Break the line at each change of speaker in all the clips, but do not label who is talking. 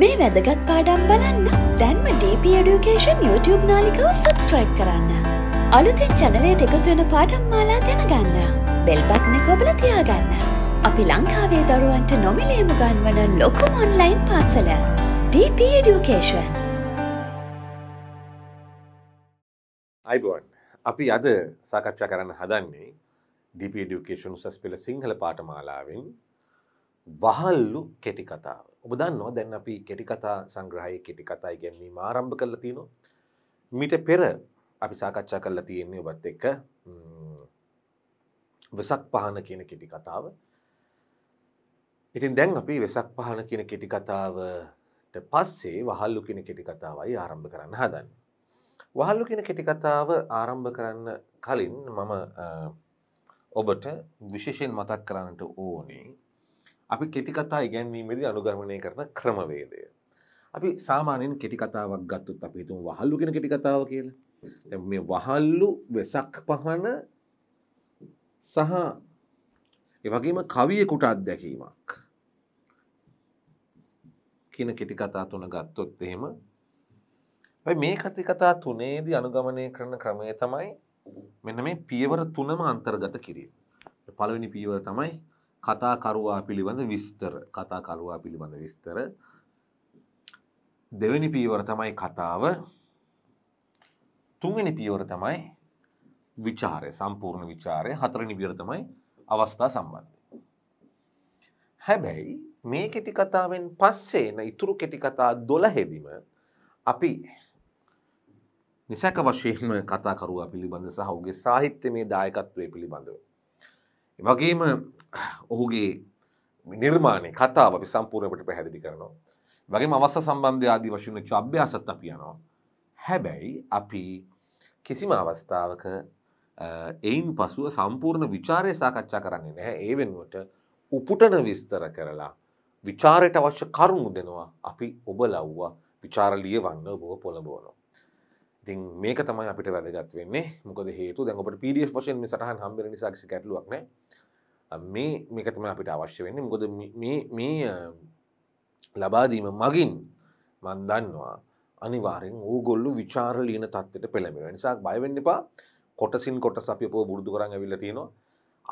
මේ වැදගත් පාඩම් බලන්න දැන්ම DP Education YouTube නාලිකව සබස්ක්‍රයිබ් කරන්න. අලුතෙන් චැනලයට එකතුවෙන පාඩම් මාලා දැනගන්න. බෙල්බත්න කොබල තියාගන්න. අපි ලංකාවේ දරුවන්ට නොමිලේම ගන්වන ලොකුම ඔන්ලයින් පාසල. DP Education. අයිබෝන් අපි අද සාකච්ඡා කරන්න හදන්නේ DP Education උසස් පෙළ සිංහල පාඨමාලාවෙන් වහල්ලු කෙටි කතාව. ඔබ දන්නවා දැන් අපි කෙටි කතා සංග්‍රහයේ කෙටි කතා ඉගැන්වීම ආරම්භ කරලා තියෙනවා. මිට පෙර අපි සාකච්ඡා කරලා තියෙන්නේ ඔබත් එක්ක වෙසක් පහන කියන කෙටි කතාව. ඉතින් දැන් අපි වෙසක් පහන කියන කෙටි කතාවට පස්සේ වහල්ලු කියන කෙටි කතාවයි ආරම්භ කරන්න හදන්නේ. වහල්ලු කියන කෙටි කතාව ආරම්භ කරන්න කලින් මම ඔබට විශේෂයෙන් මතක් කරන්නට ඕනේ අපි කෙටිකතා ඉගැන්වීමේදී අනුගමනය කරන ක්‍රමවේදය. අපි සාමානෙන් කෙටිකතාවක් ගත්තුත් අපි තුන් වහල්ලු කෙන කෙටිකතාව කියලා මේ වහල්ලු වෙසක් පහන සහ එවගේම කවියකුට අත්දැකීමක් කියන කෙටිකතා තුන ගත්තොත් එහෙම මේ කතිකතා තුනේදී අනුගමනය කරන ක්‍රමය තමයි මෙන්න මේ පියවර තුනම අන්තර්ගත කිරීම. පළවෙනි පීවර තමයි කතාකරුවා පිළිබඳ විස්තර කතාකරුවා පිළිබඳ විස්තර දෙවැනි පීවර තමයි කතාව තුන්වැනි පීවර තමයි විචාරය සම්පූර්ණ විචාරය හතරනි පියවර තමයි අවස්ථා සම්බන්ධය. හැබැයි මේ කෙටි කතාවෙන් පස්සේ එන ඉතුරු කෙටි කතා 12දිම අපි නිසක වශයෙන්ම කතාකරුවා පිළිබඳ සහ ඔහුගේ සාහිත්‍යමය දායකත්වය පිළිබඳව වගේම ඔහුගේ නිර්මාණය කතාව අපි සම්පූර්ණයට පැහැදිලි කරනවා. වගේ අවස්ස සම්බන්ධය ආදී වශයෙන් චබ්‍යාසත් අපියනවා. හැබැයි අපි කිසිම අවස්ථාවක එයින් පසුව සම්පූර්ණ විචාරය සාකච්ඡා කරන්නේ නැහැ ඒ වෙනුවට උපුටන විස්තර කරලා විචාරයට අවශ්‍ය කරුණු දෙනවා අපි ඔබ ලව්වා විචාර ලියවන්න බොව පොළඹවනවා. ඉතින් මේක තමයි අපිට වැදගත් වෙන්නේ මොකද හේතු දැන් ඔබට PDF වශයෙන් මේ සටහන් හම්බෙන නිසා කිසි ගැටලුවක් නැහැ මේ මේක තමයි අපිට අවශ්‍ය වෙන්නේ මොකද මේ මේ ලබා දීම මගින් මම දන්නවා අනිවාර්යෙන් ඕගොල්ලෝ ਵਿਚාර ලියන தත්ත්වයට පෙළඹෙනවා ඒ නිසා බය වෙන්න එපා කොටසින් කොටස අපි අපව පුරුදු කරන් ඇවිල්ලා තිනවා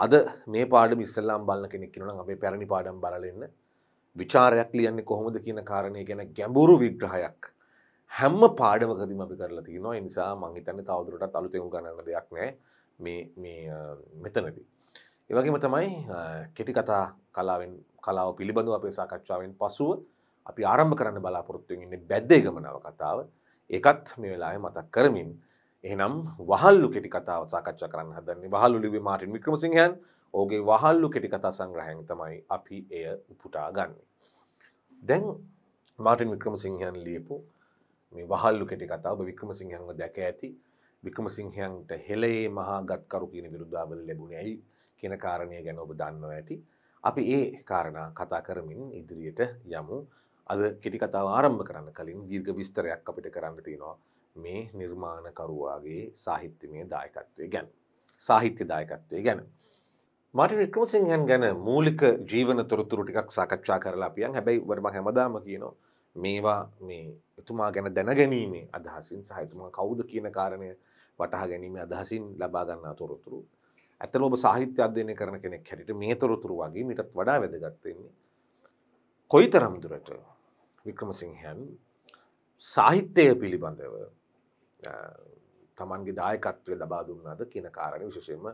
අද මේ පාඩම ඉස්සෙල්ලාම බලන කෙනෙක් ඉන්නවා නම් අපේ පැරණි පාඩම් බලලා ඉන්න විචාරයක් ලියන්නේ කොහොමද කියන කාරණේ ගැන ගැඹුරු විග්‍රහයක් හැම්ම පාඩමකදිම අපි කරලා තිනවා නිසා මංහිතන්න තවදුරටත් අලුතෙමු ගන්න දෙයක් නෑ මේ මෙතනදී. ඒවගේම තමයි කෙටි කතා කලාවෙන් කලාව පිළිබඳව අපේ සාකච්ඡාවෙන් පසුව අපි ආරම්භ කරන්න බලාපොරොත්තුවෙන් ඉන්නේ බැද්දේ ගමනාව කතාව එකත් මේ වෙලාවේ මතක් කරමින් එහෙනම් වහල්ලු කෙටි කතාව සාකච්ඡා කරන්න හදන්නේ වහල්ලු ලිව්වේ මාටින් වික්‍රමසිංහයන් ඕගේ වහල්ලු කෙටි කතා සංග්‍රහයෙන් තමයි අපි එය උපුටා ගන්න. දැන් මාටින් වික්‍රමසිංහයන් ලියපු මේ වහල්ලු කෙටි කතාව වික්‍රමසිංහන්ව දැක ඇති වික්‍රමසිංහන්ට හෙළේ මහා ගත්කරු කියන විරුද්ධාවල ලැබුණේ ඇයි කියන කාරණය ගැන ඔබ දන්නවා ඇති. අපි ඒ කාරණා කතා කරමින් ඉදිරියට යමු. අද කෙටි කතාව ආරම්භ කරන්න කලින් දීර්ඝ විස්තරයක් අපිට කරන්න තියෙනවා මේ නිර්මාණකරුවාගේ සාහිත්‍යමය දායකත්වය ගැන. සාහිත්‍ය දායකත්වය ගැන. මට වික්‍රමසිංහන් ගැන මූලික ජීවන තොරතුරු ටිකක් සාකච්ඡා කරලා අපියන් හැබැයි වරම හැමදාම කියනවා මේවා මේ එතුමා ගැන දැනගැනීමේ අදහසින් සහතුමා කවුද කියන කාරණය වටහා ගැනීම අදහසින් ලබාගන්නා තොරතුරු ඇතල ඔබ සාහිත්‍ය අධ්‍යයනය කරන කෙනෙක් හැට මේ තොරතුරු වගේ මිටත් වඩා වැදගත්තෙන්නේ කොයි තරම්දුරට වික්‍රමසිංහයන් සාහිත්‍යය පිළිබඳව තමන්ගේ දායකත්වය ලබා දුන්නාද කියන කාරණය විශෂයෙන්ම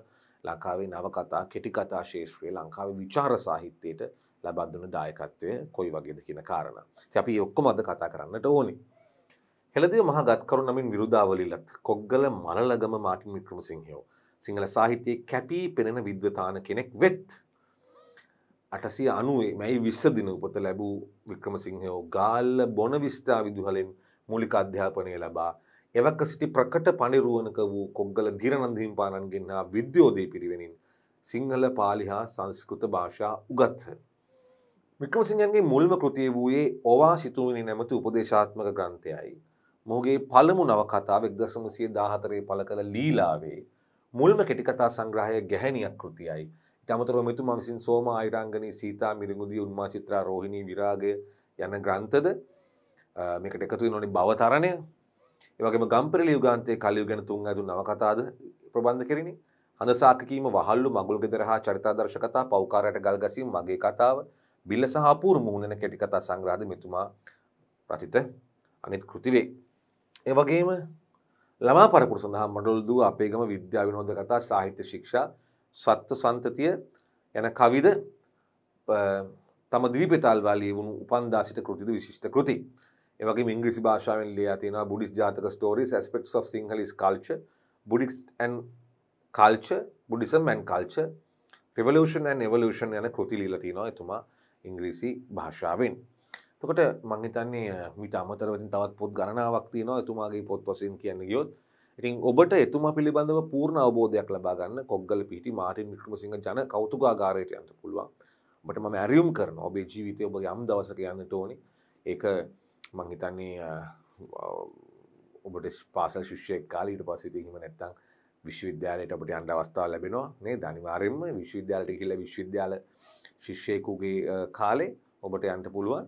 ලංකාවේ නවකතා කෙටිකතා ශේෂත්‍රයේ ලංකාවේ විචාර සාහිත්‍යයට ලබා දුන දායකත්වය කොයි වගේද කියන කාරණා. ඉතින් අපි ඔක්කොම අද කතා කරන්නට ඕනේ. හෙළදිව මහගත් කරු නමින් විරුදාවලිලත් කොග්ගල මලලගම මාටින් වික්‍රමසිංහයෝ සිංහල සාහිත්‍යයේ කැපී පෙනෙන විද්වතාන කෙනෙක් වෙත්. අටසිය අනුවේ මැයි විස්ස දින උපත ලැබූ වික්‍රමසිංහයෝ ගාල්ල බොන විස්ථා විදුහලෙන් මූලික අධ්‍යාපනය ලබා එවක සිටි ප්‍රකට පනිරුවනක වූ කොග්ගල දිරනන්දහිම් පාණන්ගෙන්න්නා විද්‍යෝදය පිරිවෙනින් සිංහල පාලිහා සංස්කෘත භාෂා උගත්හ. වික්‍රමසිංහන්ගේ මුල්ම කෘතිය වූයේ ඕවා සිතුවිනි නැමති උපදේශාත්මක ග්‍රන්ථයයි. මොහුගේ පළමු නවකතාව 1914 පළ කළ ලීලාවේ මුල්ම කෙටිකතා සංග්‍රහය ගැහැණියක් කෘතියයි. ඊට අමතරව මෙතුමා විසින් සෝම ආයිරංගනී සීතා මිරිඟුදී උන්මා චිත්‍රා රෝහිණී විරාගය යන ග්‍රන්ථද මේකට එකතු වෙන ඕනේ භවතරණය. ඒ වගේම ගම්පෙරළි යුගාන්තයේ කලියු ගැන තුන් අයදුන් නවකතාද ප්‍රබන්ධ කෙරිණි. හඳ සාක්කීම වහල්ලු මගුල් ගෙදර හා චරිතාදර්ශ කතා පෞකාරයට ගල් ගැසීම මගේ කතාව බිල්ල සහපූර් මුහුණන කැටිකතා සංග්‍රාධ මෙතුමා රචිත අනිත් කෘතිවේ. ඒ වගේම ළමා පරපුර සඳහා මඩොල් දූ අපේගම විද්‍යා විනෝධ කතා සාහිත්‍ය ශික්ෂා සත්ව සන්තතිය යන කවිද තම දිවිපෙතල් වාලී වුණු උපන්දා සිට කෘතිද විශිෂ්ට කෘති. ඒවගේ ඉංග්‍රිසි භාෂාවෙන් ලියා තියෙන Buddhist Jataka stories aspects of Sinhalese culture, Buddhist and culture, Buddhism and culture, revolution and evolution යන කෘති ලියලා තිනවා එතුමා. ඉංග්‍රීසි භාෂාවෙන්. තකොට මංහිතන්නේ මිට අමතරවලින් තවත් පොත් ගණනාවක් තියනවා එතුමාගේ පොත් වසයෙන් කියන්න ගියොත් ඉතින් ඔබට එතුමා පිළිබඳව පූර්ණ අවබෝධයක් ලබාගන්න කොග්ගල පිටි මාටින් වික්‍රමසිංහ ජන කෞතුකාගාරයට යන්න පුළුවන් බට මම ඇරියුම් කරන ඔබේ ජීවිතය ඔබ යම් දවසක යන්න ටෝනි ඒක මංහිතන්නේ ඔබට පාසල් ශිෂ්‍යය කාලීට පසිතිීම නැත්තං විශ්වවිද්‍යාලයට අපට අන්ඩ අවස්ථාව ලැබෙනවා නේ ධනිවාරෙන්ම විශ්වවිද්‍යාලට කියල විශ්වවිද්‍යාල ශිෂ්‍යයකුගේ කාලේ ඔබට යන්ට පුළුවන්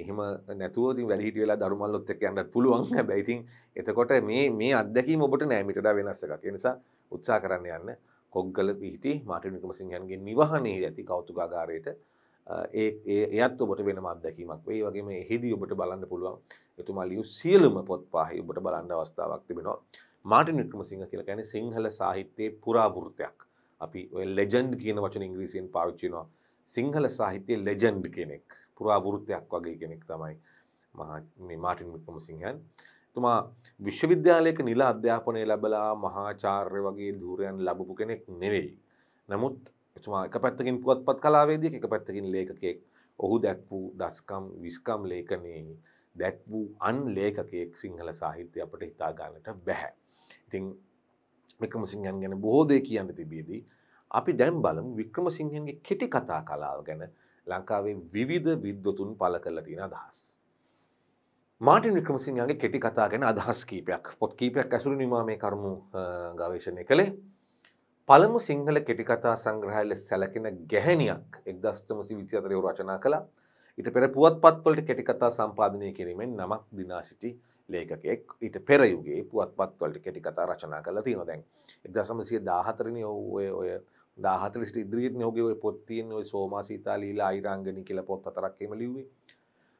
එහෙම නැතුවති වැඩිට වෙලා දරුමල්ලොත් එක්ක යන්නත් පුළුවන් බැයිතින් එතකොට මේ මේ අත්දැකීම ඔබට නෑමිටඩ වෙනස්ස එකක් නිසා උත්සා කරන්න යන්න කොග්ගල පිහිටි මාටිනිකම සිංහන්ගේ නිවහනේ ඇති කෞතුකාගාරයට ඒ එයත් ඔබට වෙන අත්දැකීමක් වේ වගේම එහිදී ඔබට බලන්න පුළුවන් එතුමාලියු සියලුම පොත් පාහි ඔබට බලන්න අවස්ථාවක් තිබෙනවා මාටිනික්ම සිංහ කියලා කියන්නේ සිංහල සාහිත්‍යයේ පුරාවෘතයක් අපි ඔය ලෙජන්ඩ් කියන වචන ඉංග්‍රීසියෙන් පාවිච්චි වෙනවා සිංහල සාහිත්‍යයේ ලෙජන්ඩ් කෙනෙක් පුරා වෘත්තයක් වගේ කෙනෙක් තමයි මේ මාටින් මික්කම සිංහන් තුමා විශ්වවිද්‍යාලයක නිල අධ්‍යාපනය ලැබලා මහාචාර්ය වගේ ධූරයන් ලබපු කෙනෙක් නෙවෙයි නමුත් එතුමා එක පැත්තකින් පුවත්පත් කලාවේදී එක පැත්තකින් ලේකකෙක් ඔහු දැක් වූ දස්කම් විස්කම් ලේකනයෙහි දැක් වූ අන් ලේකකයෙක් සිංහල සාහිත්‍ය අපට හිතාගන්නට බැහැ. ඉතින් මෙකම සිංහන් ගැන බොහෝදේ කියන්න තිබේදී අපි දැම් බලමු වික්‍රමසිංහන්ගේ කෙටි කතා කලාව ගැන ලංකාවේ විවිධ විද්වතුන් පල කරලා තියෙන අදහස්. මාටින් වික්‍රමසිංහගේ කෙටි කතා ගැන අදහස් කීපයක් පොත් කීපයක් ඇසුරු නිමා මේ කරමු ගවේශණය කළේ පළමු සිංහල කෙටිකතා සංග්‍රහල සැලකෙන ගැහැනියක් එක්දස්ටමසි විචි අතරයව රචනා කළ ඉට පෙර පුවත්පත්වලට කෙටිකතා සම්පාධනය කිරීමෙන් නමක් දිනාසිටි ලේකෙක් ඊට පෙරයුගේ පුවත්පත්වලට කෙටිකතා රචනා කළ තියෙන දැන් එක්දසමසිය දාහතරණ ඔය ඔය දාහතරට ඉදිරිියට නෝගේ ඔය පොත්තියෙන් ඔය සෝමා සීතාලීලා අයිරංගනි කියල පොත් අතරක්කෙම ලිවේ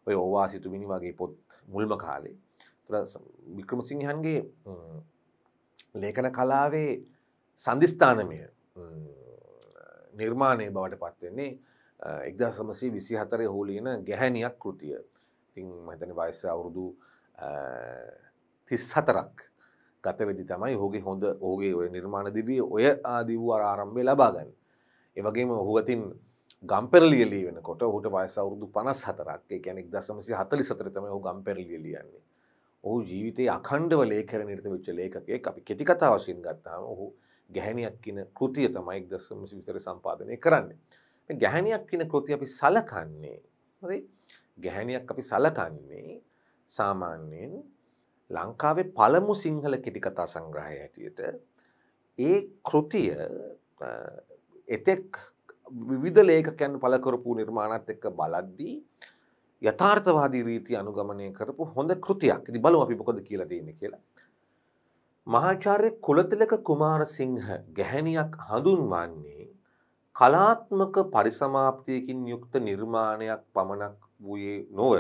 ඔය ඕවා සිතුමිනි වගේ පොත් මුල්ම කාලේ තුර වික්‍රම සිංහන්ගේ ලේඛන කලාවේ සන්ධස්ථානමය නිර්මාණය බවට පත්වෙන්නේ එක්දා සමසී විසි හතරය හෝලීන ගැහැනියක් කෘතිය ඉතින් මතන වයිස අවුරුදු තිස් හතරක් ගත වෙදි තමයි හෝගේ හොඳ ඕගේ ඔය නිර්මාණ දිවී ඔය ආදිවූ ආරම්භය ලබාගන්න. ඒවගේම හුවතින් ගම්පෙරලියලි වෙනකොට හුට වයසවුරුදු පනස් හතරක් කැනෙක් දසමසි හතලි සතරතම හු ගම්පෙරලිය ලියන්නේ. ඔහු ජීවිතයේ අකණ්ඩව ලේකර නිර්ත වෙච්ච ලේකගේ අපි කෙතිකතා වශයෙන් ගත්තාම ඔහු ගැහැනියක් කියන කෘතිය තමයි දසමසි විතර සම්පාදනය කරන්නේ. ගැහැනියක් කියන කෘති අපි සලකන්නේ. ගැහැනියක් අපි සලකන්නේ සාමාන්‍යයෙන් ලංකාවේ පළමු සිංහල කෙටිකතා සංග්‍රහය හැටියට ඒ කෘතිය එතෙක් විවිධ ලේකකැන් පලකරපු නිර්මාණත් එක්ක බලද්දී යථාර්ථවාදී රීති අනුගමනය කරපු හොඳ කෘතියක් ඉති බලු අපි මොකද කියලා දෙන්න කියලා. මහාචාර්ය කුලතිලක කුමාර සිංහ ගැහැණියක් හඳුන්වන්නේ කලාත්මක පරිසමාප්තියකින් යුක්ත නිර්මාණයක් පමණක් වූයේ නොව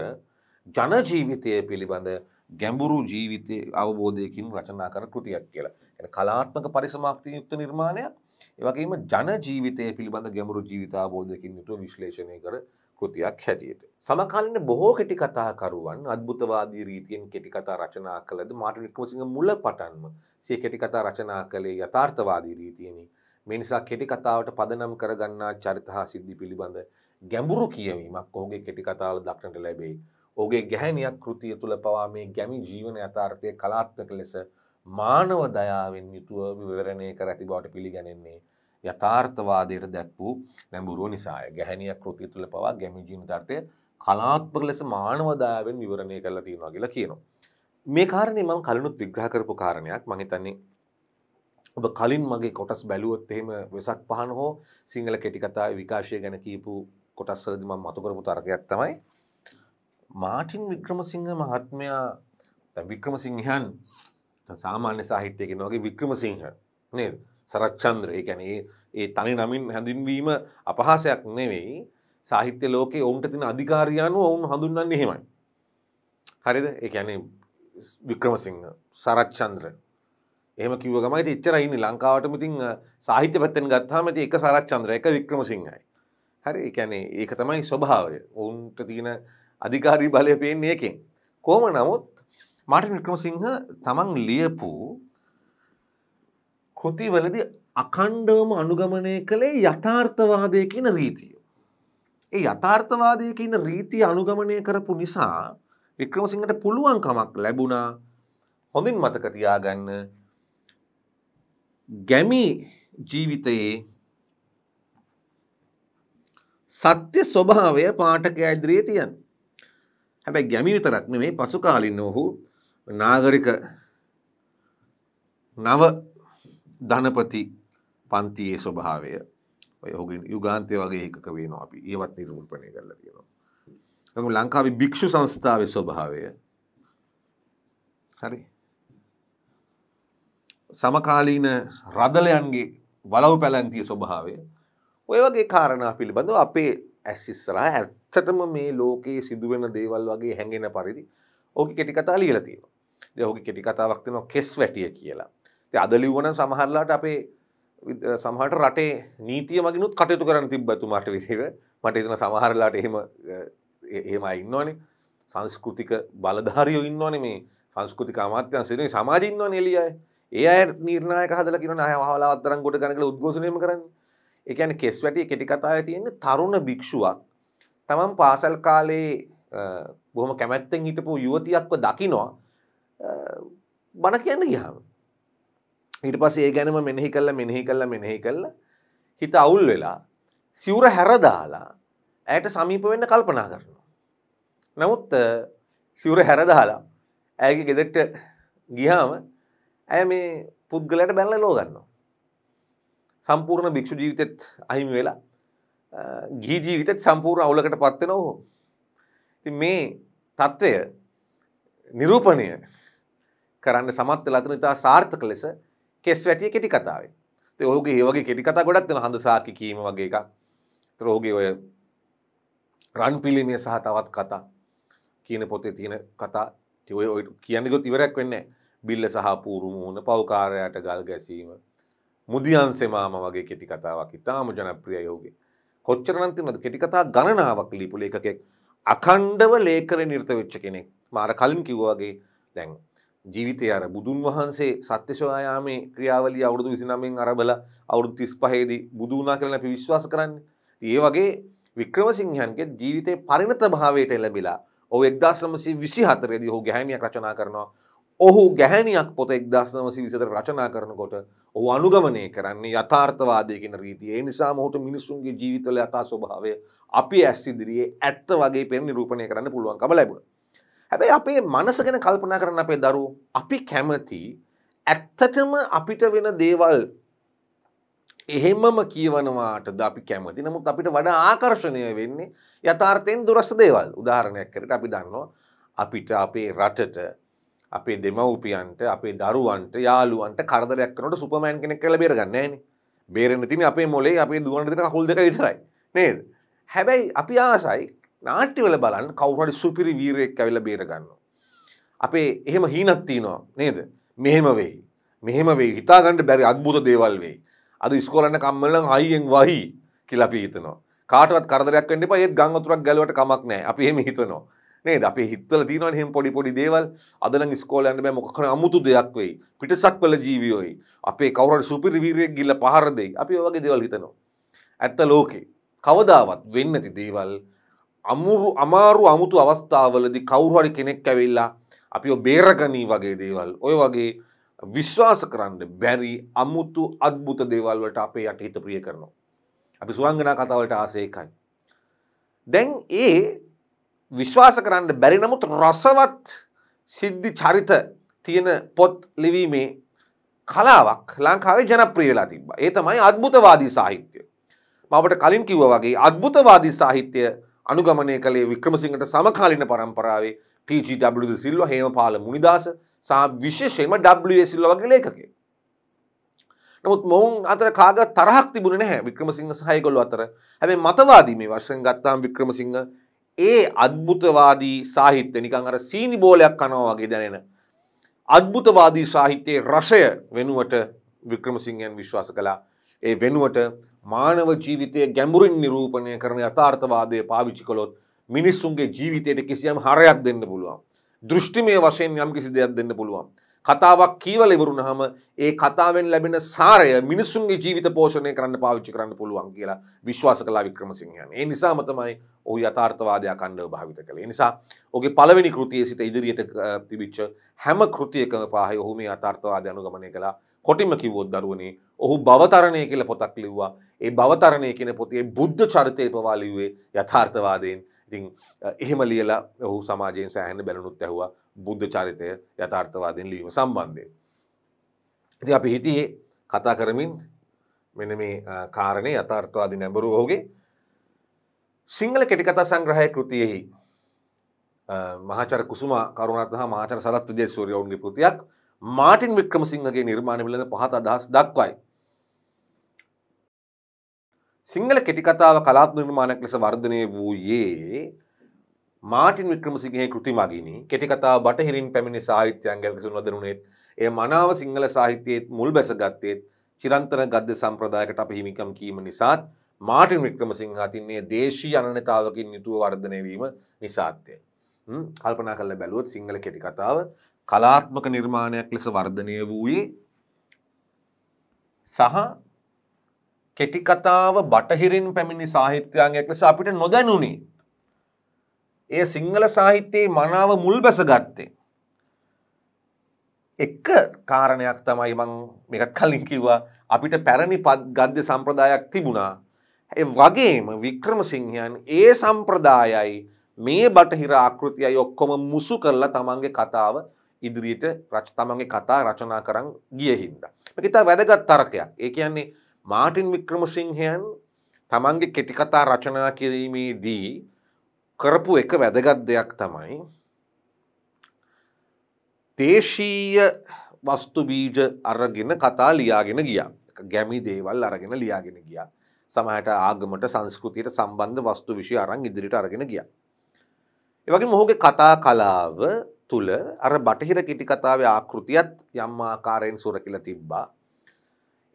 ජනජීවිතය පිළිබඳ ගැඹුරු ජීවිතය අවබෝධයකින් රචනා කර කෘතියක් කියලා. කලාත්මක පරිසමාප්ති යුක්ත නිර්මාණයක් ඒවගේම ජන ජීවිතය පිළිබඳ ගැඹුරු ජීවිතාබෝධයකින් යුතුව විශ්ලේෂණය කර කෘතියක් හැටියට. සමකාලන බොහෝ කෙටි කතාකරුවන් අද්භුතවාදී රීතියෙන් කෙටි කතා රචනා කළද මාටින් වික්‍රමසිංහ මුල පටන්ම සිය කෙටි කතා රචනා කළේ යථාර්ථවාදී රීතියෙනි. මේ නිසා කෙටි කතාවට පදනම් කරගන්නා චරිත හා සිද්ධි පිළිබඳ ගැඹුරු කියවීමක් ඔහුගේ කෙටි කතාවල දක්නට ලැබෙයි. ඔගේ ගැහැනියක් කෘතිය තුළ පවා මේ ගැමි ජීවන යථාර්ථය කලාත්මක ලෙස මානව දයාවෙන් යුතුව විවරණය කර ඇති බවට පිළිගැනෙන්නේ යථාර්ථවාදයට දැක් වූ නැඹුරුව නිසාය ගැහැනියක් කෘතිය තුළ පවා ගැමි ජීවිතාර්ථය කලාත්මක ලෙස මානව දයාවෙන් විවරණය කරලා තියෙනවා කියලා කියනවා. මේ කාරණේ මම කලිනුත් විග්‍රහ කරපු කාරණයක් මම හිතන්නේ ඔබ කලින් මගේ කොටස් බැලුවොත් එහෙම වෙසක් පහන හෝ සිංහල කෙටි කතාවේ විකාශය ගැන කියපු කොටස්වලදී මම මතු කරපු තර්කයක් තමයි මාටින් වික්‍රමසිංහ මහත්මයා වික්‍රමසිංහන් සාමාන්‍ය සාහිත්‍යයකෙන වගේ වික්‍රමසිංහ නේ සරච්චන්ද්‍ර එකැන ඒ තනි නමින් හැඳින්වීම අපහාසයක් නෙවෙයි සාහිත්‍ය ලෝකේ ඔවුන්ට තින අධිකාරයනුව ඔවුන් හඳුන්න්න එහෙමයි. හරිද එකැන වික්‍රමසිංහ සරච්චන්ද්‍ර එහම කිව ගමයි එච්චරයින්න ලංකාවටම ඉතින් සාහිත්‍ය පැත්තෙන් ගත්තාමති එක සරච්චන්ද්‍ර එක වික්‍රමසිංහයි. හරි එකැනේ ඒක තමයි ස්වභාවය ඔවුන්ට තියෙන අධිකාරී බලය පේන්නේ එකෙන්. කෝම නමුත් මාටින් වික්‍රමසිංහ තමන් ලියපු කෘතිවලදි අකණ්ඩවම අනුගමනය කළේ යථාර්ථවාදය කියන රීතිය. ඒ යථාර්ථවාදය කියන රීතිය අනුගමනය කරපු නිසා වික්‍රමසිංහට පුළුවන්කමක් ලැබුණා හොඳින් මතක තියාගන්න ගැමි ජීවිතයේ සත්‍ය ස්වභාවය පාටක ඇදිරියේ තියන් හැබැයි ගැමි විතරක් නෙමේ පසු කාලින් ඔහු නාගරික නව ධනපති පන්තියේ ස්වභාවය ඔය ඔහුගේ යුගාන්තය වගේ එකක වෙනවා අපි ඒවත් නිරූපණය කරලා තියෙනවා. නමුත් ලංකාවේ භික්ෂු සංස්ථාවේ ස්වභාවය හරි සමකාලීන රදලයන්ගේ වලව් පැලැන්තිය ස්වභාවය ඔය වගේ කාරණා පිළිබඳව අපේ ඇස් ඉස්සරහා ඇත්තටම මේ ලෝකයේ සිදුවෙන දේවල් වගේ හැඟෙන පරිදි ඕක කෙටි කතා ලියලා තියෙනවා. ඉතින් ඕකේ කෙටි කතාවක් තියෙනවා කෙස් වැටිය කියලා. ඉතින් අද ලිව්වනම් සමහරලාට අපේ සමහට රටේ නීතිය මගිනුත් කටයුතු කරන්න තිබ්බතුමාට විසිව මට එතන සමහරලාට එහෙම එහෙම ඉන්නවනේ සංස්කෘතික බලධාරියෝ ඉන්නවනේ මේ සංස්කෘතික අමාත්‍යංශයේ සමාජය ඉන්නවනේ එළිය අය. ඒ අය නිර්ණායක හදලා කියනවා නෑ අහවලාවත් තරම් කොට ගන්න කියලා උද්ඝෝෂණයම කරන්නේ. ඒ කියන්නේ කෙස් වැටියේ කෙටි කතාවේ තියෙන තරුණ භික්ෂුවක් තමන් පාසල් කාලේ බොහොම කැමැත්තෙන් හිටපු යුවතියක්ව දකිනවා බණ කියන්න ගියාම. ඊට පස්සේ ඒ ගැනම මෙනෙහි කළා මෙනෙහි කළා මෙනෙහි කළා හිත අවුල් වෙලා සිවුර හැරදාලා ඇයට සමීප වෙන්න කල්පනා කරනවා. නමුත් සිවුර හැරදාලා ඇයගේ ගෙදෙට්ට ගියාම ඇය මේ පුද්ගලයට බැලලා ලෝ ගන්නවා. සම්පූර්ණ භික්ෂු ජීවිතෙත් අහිමි වෙලා ගී ජීවිතත් සම්පූර් අවුලකට පත්වෙන ඔහු. මේ තත්ත්වය නිරූපණය කරන්න සමත් ලතුන ඉතා සාර්ථක ලෙස කෙස් වැටිය කෙටි කතාවේ ඔහුගේ ඒවගේ කෙටි කතා ගොඩත් වෙන හඳ සාකි කීම වගේ එකක් තරෝගේ ඔය රන් පිළිමය සහ තවත් කතා කියන පොතේ තියෙන කතා තිවය කියන්නකොත් ඉවරක් වෙන්න බිල්ල සහ පූරුමුණ පවකාරයට ගල් ගැසීම මුදියන්සෙමාම වගේ කෙටි කතාවක් ඉතාම ජනප්‍රිය යෝගේ කොච්චරනම් තියෙනවද කෙටි කතා ගණනාවක් ලියපු ලේඛකෙක් අඛණ්ඩව ලේඛන නිරත වෙච්ච කෙනෙක් මාර කලින් කිව්වා වගේ දැන් ජීවිතය අර බුදුන් වහන්සේ සත්‍ය සොයායාමේ ක්‍රියාවලිය අවුරුදු 29න් අරබලා අවුරුදු 35 දී බුදු වුණා කියලා අපි විශ්වාස කරන්නේ. ඒ වගේ වික්‍රමසිංහයන්ගේ ජීවිතේ පරිණත භාවයට එළඹිලා ඔහු 1924 දී ඔහු ගැහැණියක් රචනා කරනවා ඔහු ගැහැනියක් පොතෙක් දස්නවසි විසට රචනා කරනකොට ඔහු අනුගමනය කරන්නේ යථාර්ථවාදයකෙන රීතිය නිසා මොහොට මිනිසුන්ගේ ජීවිතල යතා ස්වභාවය අපි ඇස්සිදිරියේ ඇත්ත වගේ පෙන් නිරූපණය කරන්න පුළුවන්කම ලැබුණ. හැබැයි අපේ මනස ගැන කල්පනා කරන්න අපේ දරු අපි කැමති ඇත්තටම අපිට වෙන දේවල් එහෙමම කියවනවාට ද අපි කැමති නමුත් අපිට වඩා ආකර්ශණය වෙන්නේ යථාර්ථයෙන් දුරස් දේවල් උදාහරණයක් කරට අපි දන්නවා අපිට අපේ රටට අපේ දෙමවපියන්ට අපේ දරුවන්ට යාලුවන්ට කරදරයක් කනට සුපමෑන් කෙනෙක් කළ බේරගන්නන්නේ බේරෙන තින අපේ මොලේ අපේ දුවනට දෙන හුල් දෙක විතරයි නේද හැබැයි අපි ආසයි නාට්‍යවල බලන් කවුරට සුපිරි වීරයෙක් ඇවිල බේරගන්න. අපේ එහෙම හීනත්තිනවා නේද මෙහෙම වෙයි මෙහෙම වේ හිතාගන්නට බැරි අත්බූත දේවල් වෙයි අද ස්කෝලන්න කම්මලන් හයියෙන් වහි කියලපි හිතනවා කාටවත් කරදරයක් වන්න එපා ඒත් ගංගතුරක් ගැලවට කමක් නෑ අපි එහෙම හිතනවා නේද අපේ හිත්වල තියෙනවනේ එහෙම පොඩි පොඩි දේවල් අද නම් ඉස්කෝලේ යන්න බෑ මොකක් හරි අමුතු දෙයක් වෙයි පිටසක් වල ජීවියෝයි අපේ කවුරු හරි සුපිරි වීරයෙක් ගිල්ල පහර දෙයි අපි ඔය වගේ දේවල් හිතනවා ඇත්ත ලෝකේ කවදාවත් වෙන්නේ නැති දේවල් අමුරු අමාරු අමුතු අවස්ථාවලදී කවුරු හරි කෙනෙක් ඇවිල්ලා අපිව බේරගනී වගේ දේවල් ඔය වගේ විශ්වාස කරන්න බැරි අමුතු අත්භූත දේවල් වලට අපේ යටහිත ප්‍රිය කරනවා. අපි සුවංගනා කතාවලට ආසේකයි. දැන් ඒ විශ්වාස කරන්න බැරි නමුත් රසවත් සිද්ධි චරිත තියෙන පොත් ලිවීමේ කලාවක් ලංකාවේ ජනප්‍රිය වෙලා තිබ්බ. ඒ තමයි අද්භුතවාදී සාහිත්‍ය. මවට කලින් කිව්ව වගේ අද්භුතවාදී සාහිත්‍ය අනුගමනය කළේ වික්‍රමසිංහට සමකාලීන පරම්පරාවේ PGW සිල්වා හේමපාල මුනිදාස සහ විශේෂයෙන්ම W සිල්වා වගේ ලේඛකයෝ. නමුත් මොවුන් අතර කාග තරහක් තිබුණ නැහැ වික්‍රමසිංහ සහයගොල්ලු අතර හැබැයි මතවාදී මේ වශයෙන් ගත්තාම වික්‍රමසිංහ ඒ අත්භුතවාදී සාහිත්‍ය නිකං අර සීනි බෝලයක් කනවා වගේ දැනෙන. අත්භුතවාදී සාහිත්‍යයේ රසය වෙනුවට වික්‍රමසිංහයන් විශ්වාස කළා. ඒ වෙනුවට මානව ජීවිතය ගැඹුරින් නිරූපණය කරන යථාර්ථවාදය පාවිච්චි කළොත් මිනිස්සුන්ගේ ජීවිතයට කිසියම් හරයක් දෙන්න පුළුවන්. දෘෂ්ටිමය වශයෙන් යම් කිසි දෙයක් දෙන්න පුළුවන්. කතාවක් කීවල ඉවරුණහම ඒ කතාවෙන් ලැබෙන සාරය මිනිසුන්ගේ ජීවිත පෝෂණය කරන්න පාවිච්චි කරන්න පුළුවන් කියලා විශ්වාස කලා වික්‍රමසිංහයන්. ඒ නිසාම තමයි ඔහු යථාර්ථවාදය අකණ්ඩව භාවිත කළේ. නිසා ඔහුගේ පළවෙනි කෘතියේ සිට ඉදිරියට තිබිච්ච හැම කෘතියකම පාහේ ඔහු මේ යථාර්ථවාදය අනුගමනය කළා. කොටිම කිව්වොත් දරුවනේ ඔහු භවතරණය කියලා පොතක් ලිව්වා. ඒ භවතරණය කියන පොතේ බුද්ධ චරිතය පවා ලිව්වේ යථාර්ථවාදයෙන්. ඉතින් එහෙම ලියලා ඔහු සමාජයෙන් සෑහෙන බැලුනුත් ඇහුවා බුද්ධ චරිතය යථාර්ථවාදයෙන් ලිවීම සම්බන්ධයෙන්. ඉතින් අපි හිතියේ කතා කරමින් මෙන්න මේ කාරණේ යථාර්ථවාදී නැඹුරු ඔහුගේ සිංහල කෙටිකතා සංග්‍රහය කෘතියෙහි මහාචර කුසුම කරුණත් හා මහාචර සරත් විජේසූරියවුන්ගේ කෘතියක් මාටින් වික්‍රමසිංහගේ නිර්මාණ පිළිබඳ පහත අදහස් දක්වයි. සිංහල කෙටිකතාව කලාත් නිර්මාණයක් ලෙස වර්ධනය වූයේ මාටින් වික්‍රමසිංහේ කෘති මගිනි කෙටිකතාව බටහිරින් පැමිණි සාහිත්‍යයන්ගල් කිසුන් වදනුනේත් එය මනාව සිංහල සාහිත්‍යයේත් මුල් බැසගත්තේත් චිරන්තන ගද්‍ය සම්ප්‍රදායකට අප හිමිකම් කීම නිසාත් මාටින් වික්‍රමසිංහ තින්නේ දේශී අනනතාවකින් යුතුව වර්ධනයවීම නිසාත්‍යය. කල්පනා කල බැලුවත් සිංහල කෙටි කතාව කලාත්මක නිර්මාණයක් ලෙස වර්ධනය වූයේ සහ කෙටිකතාව බටහිරින් පැමිණි සාහිත්‍යයන්යක් ලෙස අපිට නොදැනුණේ. ඒ සිංහල සාහිත්‍යයේ මනාව මුල් බැස ගත්තේ. එක්ක කාරණයක් තමයි මං මෙකත් කලින් කිව්වා අපිට පැරණි පත් ගද්‍ය සම්ප්‍රදායක් තිබුණා වගේම වික්‍රමසිංහයන් ඒ සම්ප්‍රදායයි මේ බටහිර ආකෘතියයි ඔක්කොම මුසු කරලා තමන්ගේ කතාව ඉදිරියට රච තමන්ගේ කතා රචනා කරන් ගිය හින්දා. මේක ඉතා වැදගත් තර්කයක්. ඒ කියන්නේ මාටින් වික්‍රමසිංහයන් තමන්ගේ කෙටි කතා රචනා කිරීමේදී කරපු එක වැදගත් දෙයක් තමයි දේශීය වස්තු බීජ අරගෙන කතා ලියාගෙන ගියා. ගැමි දේවල් අරගෙන ලියාගෙන ගියා. සමහට ආගමට සංස්කෘතියට සම්බන්ධ වස්තු විශෂය අරං ඉදිරිට අරගෙන ගිය. එවගේ මොහුගේ කතා කලාව තුළ අර බටහිර කිටි කතාවේ ආකෘතියත් යම් ආකාරයෙන් සුරකිල තිබ්බා.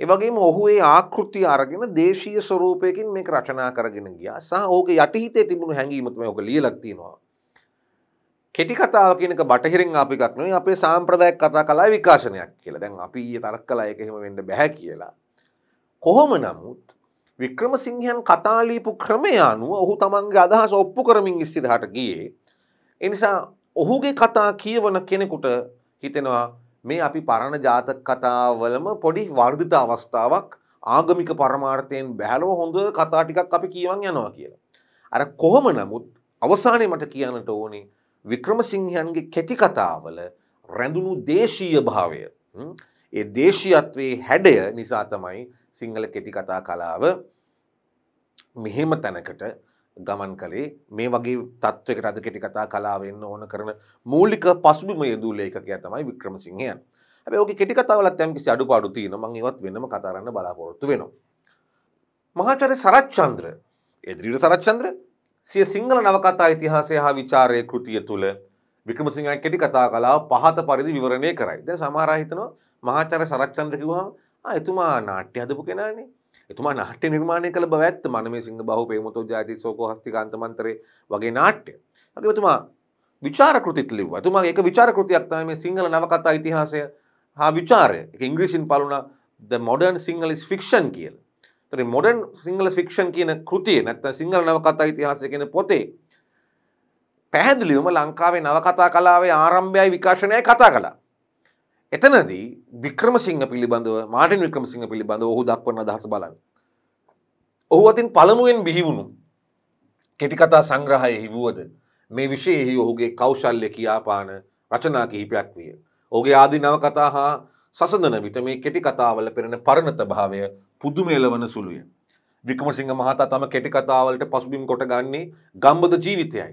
එවගේම ඔහු ඒ ආකෘති අරගෙන දේශීය ස්වරූපයකින් මේක රචනා කරගෙන ගියා සහ ඕක යටිහිතේ තිබුණු හැඟීමතුම ඕක ලියලක්තිනවා. කෙටි කතාව කියනක බටහිරෙන් අපිකක් නෙවෙයි අපේ සාම්ප්‍රදායික කතා කලාවේ විකාශනයක් කියලා. දැන් අපි ඊයේ තරක් කළා ඒක එහෙම වෙන්න බෑ කියලා. කොහොම නමුත් වික්‍රමසිංහයන් කතාලීපු ක්‍රමය අනුව ඔහු තමන්ගේ අදහස් ඔප්පු කරමින් ඉස්සිරහට ගියේ. එනිසා ඔහුගේ කතා කියවන කෙනෙකුට හිතෙනවා මේ අපි පරණ ජාතක කතාවලම පොඩි වර්ධිත අවස්ථාවක් ආගමික පරමාර්ථයෙන් බැහැලව හොඳ කතා ටිකක් අපි කියවන් යනවා කියලා. අර කොහොම නමුත් අවසානයේ මට කියන්නට ඕනේ වික්‍රමසිංහයන්ගේ කෙටි කතාවල රැඳුණු දේශීය භාවය. ඒ දේශීයත්වයේ හැඩය නිසා තමයි සිංහල කෙටි කතා කලාව මෙහෙම තැනකට ගමන් කළේ මේ වගේ තත්ත්වක රද කෙටි කතා කලාවෙන්න ඕන කරන මූලික පසුබිම යදූ ලේකකය තමයි වික්‍රම සිංහයන් හැබැයි කෙටි කතාවලත් යම් කිසි අඩුපාඩු තියෙන මං ඒවත් වෙනම කතාරන්න බලාපොරොත්තු වෙනවා මහාචාර්ය සරච්චන්ද්‍ර එදිරිට සරච්චන්ද්‍ර සිය සිංහල නවකතා ඉතිහාසය හා විචාරය කෘතිය තුළ වික්‍රමසිංහ කෙටි කතා කලාව පහත පරිදි විවරණය කරයි. දැන් සමහර අය හිතනවා මහාචාර්ය සරච්චන්ද්‍ර කිව්වම එතුමා නාට්‍ය හදපු කෙනනේ එතුමා නාට්‍ය නිර්මාණය කළ බව ඇත්ත මනමේ සිංහ බහු ප්‍රේමතෝ ජාති සෝකෝ හස්තිකාන්තමන්තරේ වගේ නාට්‍ය. වගේ එතුමා විචාර කෘතිත් ලිව්වා. එතුමා ඒක විචාර කෘතියක් තමයි මේ සිංහල නවකතා ඉතිහාසය හා විචාරය. ඒක ඉංග්‍රීසියෙන් පළුණා The Modern Sinhalese Fiction කියලා. එතකොට මොඩර්න් සිංහල ෆික්ෂන් කියන කෘතිය නැත්නම් සිංහල නවකතා ඉතිහාසය කියන පොතේ පැහැදිලිවම ලංකාවේ නවකතා කලාවේ ආරම්භයයි විකාශනයයි කතා කළා. එතනදී වික්‍රමසිංහ පිළිබඳව මාටින් වික්‍රමසිංහ පිළිබඳව ඔහු දක්වන අදහස බලන්න. ඔහු අතින් පළමුුවෙන් බිහිවුණු කෙටිකතා සංග්‍රහය හිවුවද මේ විශයෙහි ඔහුගේ කෞශල්්‍ය කියාපාන රචනා කිහිපයක් විය. ඔගේ ආදි නවකතා හා සසඳන විට මේ කෙටි කතාවල පෙරෙන පරණත භාවය පුදුමේලවන සුළුය. වික්‍රමසිංහ මහතා තම කෙටි කතාවලට පසුබිම් කොට ගන්නේ ගම්බද ජීවිතයයි.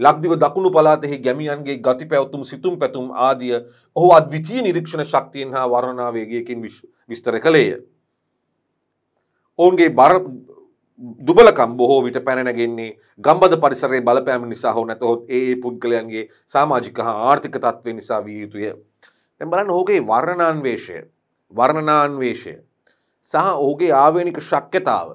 ලක්දිව දකුණු පලාතෙහි ගැමියන්ගේ ගති පැවතුම් සිතුම් පැතුම් ආදිය ඔහු අද්විතීය නිරීක්ෂණ ශක්තියෙන් හා වරණාවේගයකින් විස්තර කළේය. ඔවුන්ගේ බර දුබලකම් බොහෝ විට පැනනැගෙන්නේ ගම්බද පරිසරයේ බලපෑම නිසා හෝ නැතහොත් ඒ පුද්ගලයන්ගේ සාමාජික හා ආර්ථික තත්ත්වය නිසා විය යුතුය. තැබලන්න හෝගේ වර්ණනාන්වේශය වර්ණනාන්වේශය සහ ඔහුගේ ආවේනික ශක්්‍යතාව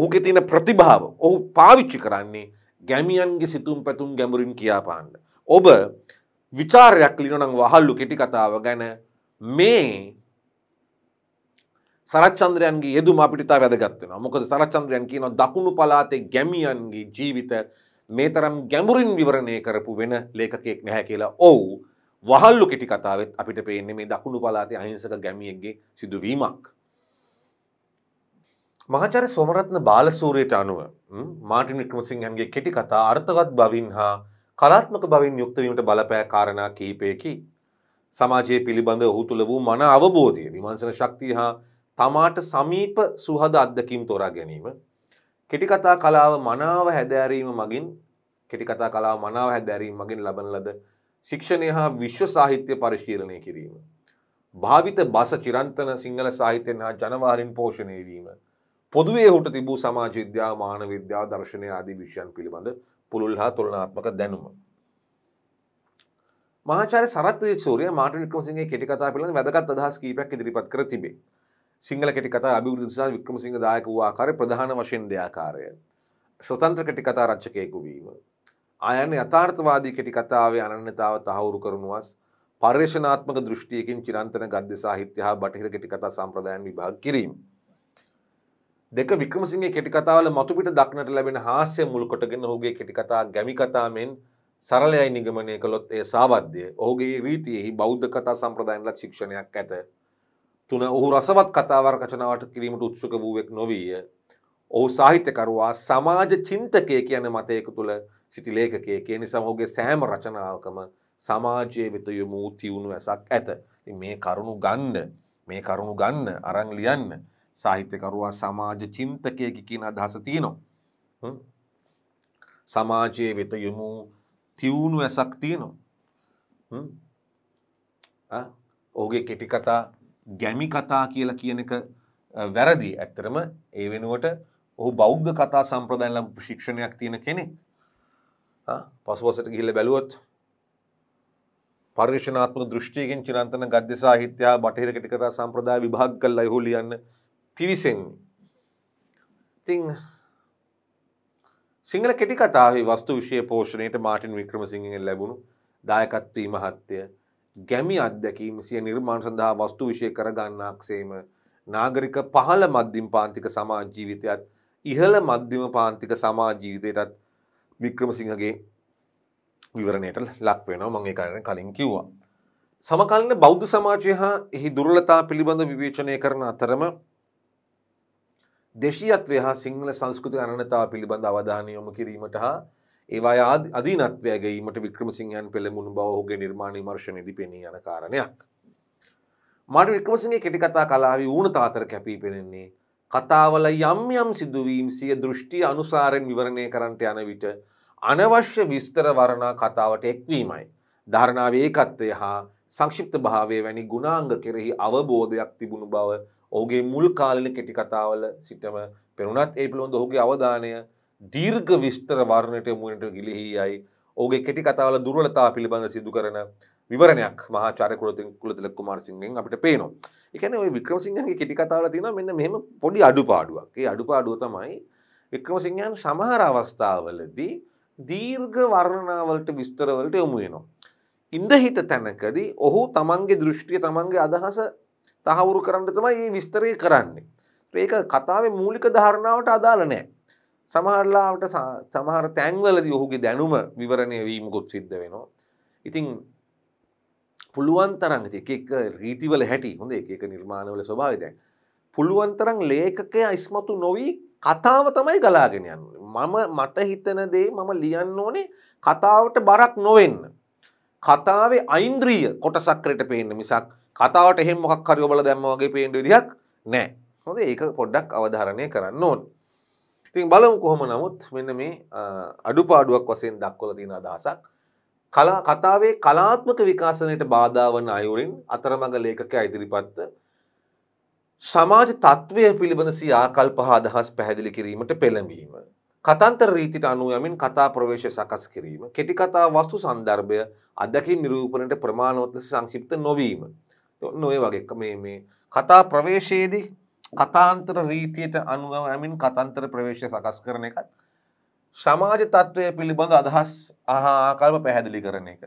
ඔහුගේ තියෙන ප්‍රතිභාව ඔහු පාවිච්චි කරන්නේ ගැමියන්ගේ සිතුම් පැතුම් ගැඹුරින් කියාපාන්න. ඔබ විචාරයක් ලිනොනං වහල්ලු කෙටි කතාව ගැන මේ සරච්චන්ද්‍රයන්ගේ යෙදුම අපිටතා වැදගත්වෙන මොකද සරච්චන්ද්‍රයන් කියන දකුණු පලාතේ ගැමියන්ගේ ජීවිත මේ තරම් ගැඹුරින් විවරණය කරපු වෙන ලේකෙක් නැහැ කියලා ඔවු වහල්ලු කෙටි කතාවත් අපිට පේන්නේ මේ දකුණු පලාතේ අහිංසක ගැමියෙක්ගේ සිදුවීමක්. මහචර සොමරත්න බාලසූරයට අනුව මාටින් වික්‍රමසිංහන්ගේ කෙටි කතා අර්ථවත් බවින් හා කලාත්මක බවින් යුක්තවීමට බලපෑ කාරණා කීපයකි. සමාජයේ පිළිබඳ ඔහු තුළ වූ මන අවබෝධය විමංසන ශක්තිය හා තමාට සමීප සුහද අත්දකින් තෝරා ගැනීම. කෙටි කතා කලාව මනාව හැදෑරීම මගින් කෙටි කතා කලාව මනාව හැදැරීම මගින් ලබන ලද ශික්ෂණය හා විශ්ව සාහිත්‍ය පරිශීලනය කිරීම. භාවිත බස චිරන්තන සිංහල සාහිත්‍යයෙන් හා ජනවාරින් පෝෂණය වීම. පොදුවේ හුට තිබූ සමාජ විද්‍යා මාන විද්‍යා දර්ශනය ආදී විෂයන් පිළිබඳ පුළුල් හා තුළනාත්මක දැනුම. මහාචාර සරත් සූරය මාටන ක්‍රමසිගේ කෙටි කතා පිළිබඳ වැදගත් අදහස් කීපයක් ඉදිරිපත් කර තිබේ. සිංහල කෙටි කතා අභිවෘද්ධි සහ වික්‍රමසිංහ දායක වූ ආකාරය ප්‍රධාන වශයෙන් දෙආකාරය. ස්වතන්ත්‍ර කෙටි කතා රචකයෙකු වීම. ආයන යථාර්ථවාදී කෙටි කතාවේ අනන්‍යතාව තහවුරු කරනුවස් පර්යේෂනාත්මක දෘෂ්ටියකින් චිරන්තන ගද්‍ය සාහිත්‍ය හා බටහිර කෙටි කතා සම්ප්‍රදායන් විභාග කිරීම. දෙක වික්‍රමසිංහගේ කෙටි කතාවල මතුපිට දක්නට ලැබෙන හාස්‍ය මුල් කොටගෙන ඔහුගේ කෙටි කතා ගැමි කතා මෙන් සරලයයි නිගමනය කළොත් ඒ සාවද්‍ය ඔහුගේ රීතියෙහි බෞද්ධ කතා සම්ප්‍රදායන්ලත් ශික්ෂණයක් ඇත. තුන ඔහු රසවත් කතාවර කචනාවට කිරීමට උත්සුක වූවෙක් නොවීය. ඔහු සාහිත්‍යකරුවා සමාජ චින්තකය කියන මතයක තුළ සිටි ලේකකයක නිසා ඔහුගේ සෑම රචනාල්කම සමාජයේ වෙත යොමු තිවුණු ඇසක් ඇත. මේ කරුණු ගන්න මේ කරුණු ගන්න අරං ලියන්න සාහිත්‍යකරුවා සමාජ චින්තකයකි කියන අදහස තියෙනවා. සමාජයේ වෙත යොමු තිවුණු ඇසක් තියෙනවා. ඕගේ කෙටිකතා ගැමි කතා කියලා කියන එක වැරදි ඇත්තරම ඒ වෙනුවට ඔහු බෞද්ධ කතා සම්ප්‍රදායලම් ශික්ෂණයක් තියෙන කෙනෙක් පසුවසට ගිහිල්ල බැලුවොත් පර්ේෂනාත්ම දෘෂ්ටියගෙන් චිරන්තන ගද්‍ය සාහිත්‍යයා බටහිර කෙටිකතා සම්ප්‍රදාය විභාග කල්ලා හොලියන්න පිවිසෙන්නේ. ඉතිං සිංහල කෙටි කතාවේ වස්තු විෂය පෝෂණයට මාටින් වික්‍රමසිංහෙන් ලැබුණු දායකත්වී මහත්තය ගැමි අත්දැකීම සිය නිර්මාණ සඳහා වස්තු විෂය කරගන්නාක්සේම නාගරික පහළ මධ්‍යම පාන්තික සමාජ ජීවිතයත් ඉහළ මධ්‍යම පාන්තික සමාජ ජීවිතයටත් වික්‍රමසිංහගේ විවරණයට ලක් වෙනවා මම ඒ කාරණේ කලින් කිව්වා. සමකාලීන බෞද්ධ සමාජය හා එහි දුර්වලතා පිළිබඳ විවේචනය කරන අතරම දේශීයත්වය හා සිංහල සංස්කෘති අනනතාව පිළිබඳ අවධානය යොමු කිරීමට හා ඒවා අධීනත්වය ගැීමට වික්‍රමසිංහයන් පෙළමුණු බව ඔහුගේ නිර්මාණ විමර්ශනයේදී පෙනී යන කාරණයක්. මාර්ටින් වික්‍රමසිංහගේ කෙටි කතා කලාවේ ඌනතාතර කැපී පෙනෙන්නේ කතාවල යම් යම් සිදුවීම් සිය දෘෂ්ටි අනුසාරයෙන් විවරණය කරන්නට යන විට අනවශ්‍ය විස්තර වර්ණා කතාවට එක්වීමයි. ධාරණාවේ ඒකත්වය හා සංක්ෂිප්ත භාවය වැනි ගුණාංග කෙරෙහි අවබෝධයක් තිබුණු බව ඔහුගේ මුල් කාලන කෙටි කතාවල සිටම පෙනුනත් ඒ පිළිබඳ ඔහුගේ අවධානය දීර්ඝ විස්තර වර්ණයට මුනට ගිලිහියයි ඔහුගේ කෙටි කතාවල දුර්වලතා පිළිබඳ සිදු කරන විවරණයක් මහාචාර්ය කුලතින් කුලතිලක කුමාරසිංහෙන් අපිට පේනවා. ඒ කියන්නේ ওই වික්‍රමසිංහගේ කෙටි කතාවල තියෙනවා මෙන්න මෙහෙම පොඩි අඩුපාඩුවක්. ඒ අඩුපාඩුව තමයි වික්‍රමසිංහන් සමහර අවස්ථාවලදී දීර්ඝ වර්ණනාවලට විස්තරවලට යොමු වෙනවා. ඉඳ හිට තැනකදී ඔහු තමන්ගේ දෘෂ්ටිය තමන්ගේ අදහස තහවුරු කරන්න තමයි මේ විස්තරය කරන්නේ. ඒක කතාවේ මූලික ධාරණාවට අදාළ නැහැ. සමහරලාට සමහර තැන්වලදී ඔහුගේ දැනුම විවරණය වීමකුත් සිද්ධ වෙනවා. ඉතින් පුළුවන් තරම් එක එක රීතිවල හැටි හොඳ එක එක නිර්මාණවල ස්වභාවය දැන් පුළුවන් තරම් ලේඛකයා ඉස්මතු නොවි කතාව තමයි ගලාගෙන යන්නේ. මම මට හිතන දේ මම ලියන්න ඕනේ කතාවට බරක් නොවෙන්න. කතාවේ ඓන්ද්‍රිය කොටසක් රට පේන්න මිසක් කතාවට එහෙම මොකක් හරි ඔබලා දැම්ම වගේ පේන විදිහක් නැහැ. හොඳ ඒක පොඩ්ඩක් අවධාරණය කරන්න ඕන. ඉතින් බලමු කොහොම නමුත් මෙන්න මේ අඩුපාඩුවක් වශයෙන් දක්වලා තියෙන අදහසක් කලා කතාවේ කලාත්මක විකාශනයට බාධා වන අයුරින් අතරමඟ ලේඛකයා ඉදිරිපත්ව සමාජ තත්ත්වය පිළිබඳ සියාකල්ප හා අදහස් පැහැදිලි කිරීමට පෙළඹීම. කතන්තර රීතිට අනුව යමින් කතා ප්‍රවේශය සකස් කිරීම, කෙටි කතා වස්තු සන්දර්භය අධ්‍යක්ෂ නිරූපණයට ප්‍රමාණවත් ලෙස සංක්ෂිප්ත නොවීම. නොය වගේ මේ මේ කතා ප්‍රවේශයේදී කතාන්තර රීතියට අනුව ඇමින් කතන්තර ප්‍රවේශය සකස් කරන එකත් සමාජ තත්ත්වය පිළිබඳ අදහස් ආකල්ප පැහැදිලි කරන එක.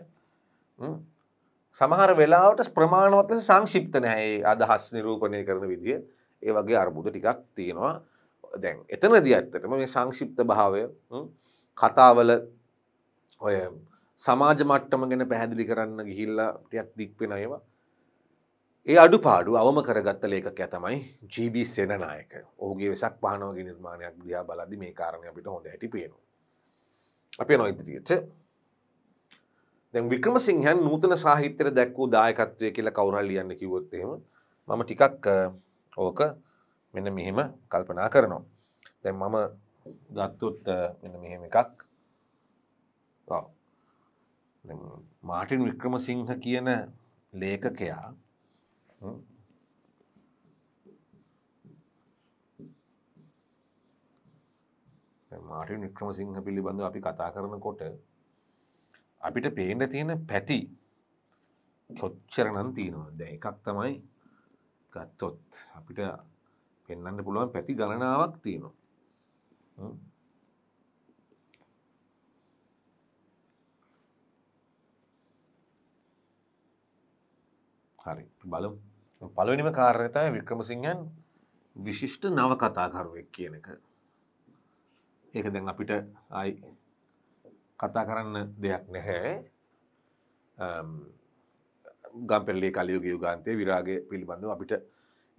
සමහර වෙලාවට ප්‍රමාණවත් ලෙස සංශිප්ත නැහැ අදහස් නිරූපණය කරන විදිය ඒ වගේ අර්බුද ටිකක් තියෙනවා දැන් එතනදී ඇත්තටම මේ සංක්ෂිප්ත භාවය කතාවල ඔය සමාජ මට්ටම ගැන පැහැදිලි කරන්න ගිහිල්ලා ටිකක් දික්වෙන ඒවා ඒ අඩු පාඩු අවම කරගත්ත ලේකකය තමයි ජීබි සෙනනායක ඔහුගේ වෙසක් පහනවගේ නිර්මාණයක් දිහා බලදි මේ කාරණය අපිට හොඳ ඇටි පේනු. අපේ නොයිදිරියට දැන් වික්‍රම සිංහන් නූතන සාහිත්‍යයට දැක්වූ දායකත්වය කියලා කවුරල් ලියන්න කිවොත්තේම මම ටිකක් ඕක මෙන්න මෙහෙම කල්පනා කරනවා. දැන් මම ගත්තුත් මෙන්න මෙහෙම එකක් මාටින් වික්‍රම සිංහ කියන ලේකකයා Ne? මාටින් වික්‍රමසිංහ පිළිබඳ අපි කතා කරනකොට අපිට පේන්න තියෙන පැති කොච්චර නම් තියෙනවා දැ එකක් තමයි ගත්තොත් අපිට පෙන්න්න පුළුවන් පැති ගණනාවක් තියෙනවා හරි බලමු පලනිම කාරණතයි වික්‍රමසිංහන් විශිෂ්ට නව කතාකරුවෙක් කියන එක ඒක දැන් අපිට අයි කතා කරන්න දෙයක් නැහැ ගම්පෙල්ලේ කලියුග යුගන්තය විරාගේ පිළිබඳව අපිට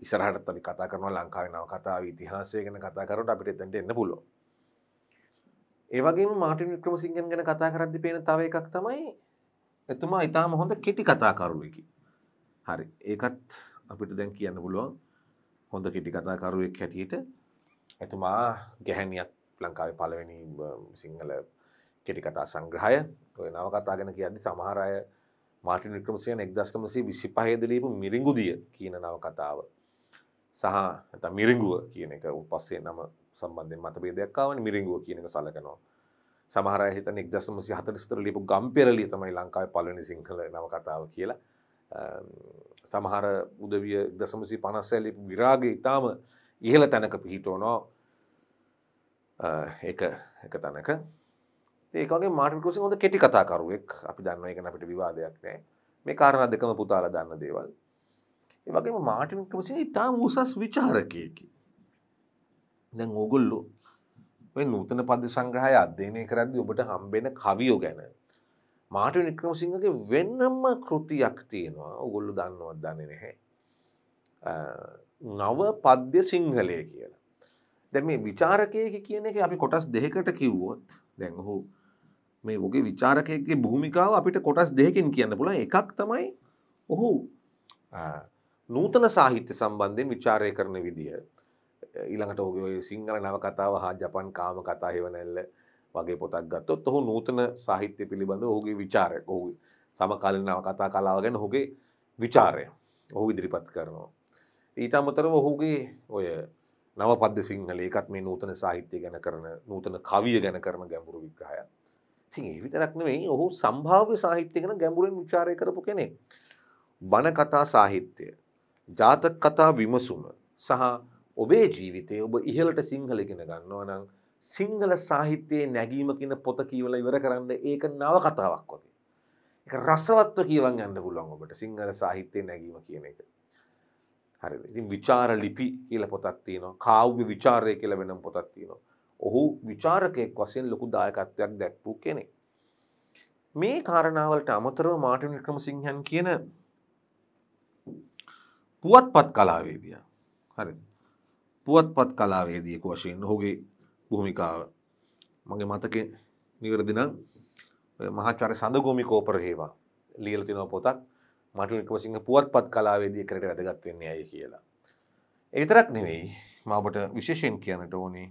ඉසරහට අපි කතා කරනවා ලංකාවෙනව කතාව ඉතිහාසය ගැන කතා කරට අපිට එතැට එන්න පුලො ඒවගේ මාටින් වික්‍රම සිංහන් ගැන කතා කරද්දි පේන තව එකක් තමයි එතුමා ඉතා මොහොඳ කෙටි කතාකරුවකි හරි ඒකත් අපිට දැන් කියන්න පුළුවන් හොඳ කෙටි කතාකරුවෙක් හැටියට එතුමා ගැහැනියක් ලංකාවේ පළවෙනි සිංහල කෙටි කතා සංග්‍රහය ඔය නවකතා ගැන කියන්නේ සමහර අය මාටින් වික්‍රමසිංහන් 1925 දී ලියපු මිරිඟුදිය කියන නවකතාව සහ නැත්නම් මිරිඟුව කියන එක උපස්සේ නම සම්බන්ධයෙන් මතභේදයක් ආවනේ මිරිඟුව කියන එක සලකනවා සමහර අය හිතන්නේ 1943 ලියපු ගම්පෙරළිය තමයි ලංකාවේ පළවෙනි සිංහල නවකතාව කියලා සමහර උදවිය දසමසි පනස්සැලි විරාග ඉතාම ඉහල තැනක පිහිටෝනෝ එක එක තැනක ඒකගේ මාර්කසි හොඳ කෙටි කතාකරුවෙක් අපි දන්න එකන අපිට විවාදයක් නෑ මේ කාරණ දෙකම පුතාල දන්න දේවල් ඒ වගේ මාටිමිකමසි ඉතාම උසස් විචාරකයකි දැන් ඕගොල්ලෝ නූතන පද සංග්‍රහය අධ්‍යයනය කරදදි ඔබට හම්බෙන කවියෝ ගැන මාටි නික්‍රමසිංහගේ වෙන්නම කෘතියක් තියෙනවා ඔගොල්ලු දන්නවත් දන්නේ නැහැ. නව පද්‍ය සිංහලය කියලා. දැ මේ විචාරකයකි කියන එක අපි කොටස් දෙකට කිව්වොත් දැන් හෝ මේ ඔගේ විචාරකයගේ භූමිකාව අපිට කොටස් දෙහකින් කියන්න පුළ එකක් තමයි ඔහු නූතන සාහිත්‍ය සම්බන්ධයෙන් විචාරය කරන විදිහ. ඊළඟට ඔගේ සිංහල නව කතාව හා ජපන් කාම කතා හෙවනැල්ල වගේ පොතක් ගත්තොත් ඔහු නූතන සාහිත්‍ය පිළිබඳ ඔහුගේ විචාරය ඔහු සමකාලනාව කතා කලාව ගැන ඔහුගේ විචාරය ඔහු ඉදිරිපත් කරනවා. ඊතාමතරව ඔහුගේ ඔය නව පද්ද සිංහල එකත් මේ නූතන සාහිත්‍යය ගැන කරන නූතන කවිය ගැන කරන ගැඹුරු විග්‍රහය. ඉතින් ඒ විතරක් නෙවෙයි ඔහු සම්භාව්‍ය සාහිත්‍යය ගැන ගැඹුරෙන් විචාරය කරපු කෙනෙක්. බණ කතා සාහිත්‍යය, ජාතක කතා විමසුම සහ ඔබේ ජීවිතය ඔබ ඉහළට සිංහල ඉගෙන ගන්නවා නම් සිංහල සාහිත්‍යයේ නැගීම කියන පොත කියවල ඉවර කරන්න ඒක නව කතාවක් වගේ. එක රසවත්ව කියවන් ගන්න පුළුවන් ඔබට සිංහල සාහිත්‍යය නැගීම කියන එක. හරි ඉතින් විචාර ලිපි කියල පොතත් තියනවා කාව්‍ය විචාරය කියල වෙනම් පොතත් තියනවා. ඔහු විචාරකයෙක් වසයෙන් ලොකු දායකත්වයක් දැක්වූ කෙනෙක්. මේ කාරණාවලට අමතරව මාටින් ක්‍රම සිංහන් කියන පුවත් පත් කලාවේදිය හරි පුවත් පත් කලාවේදියක වශයෙන් ඔහුගේ භූමිකාව. මගේ මතක නිවරදින මහාචාර සඳගෝමි කෝපර හේවා ලියල තිනව පොතක් මටනිකම සිංහ පුවත් පත් කලාවේදී කරට වැදගත් වෙන්නේ ඇය කියලා. ඒතරක් නෙවෙයි මබට විශේෂයෙන් කියනට ඕනේ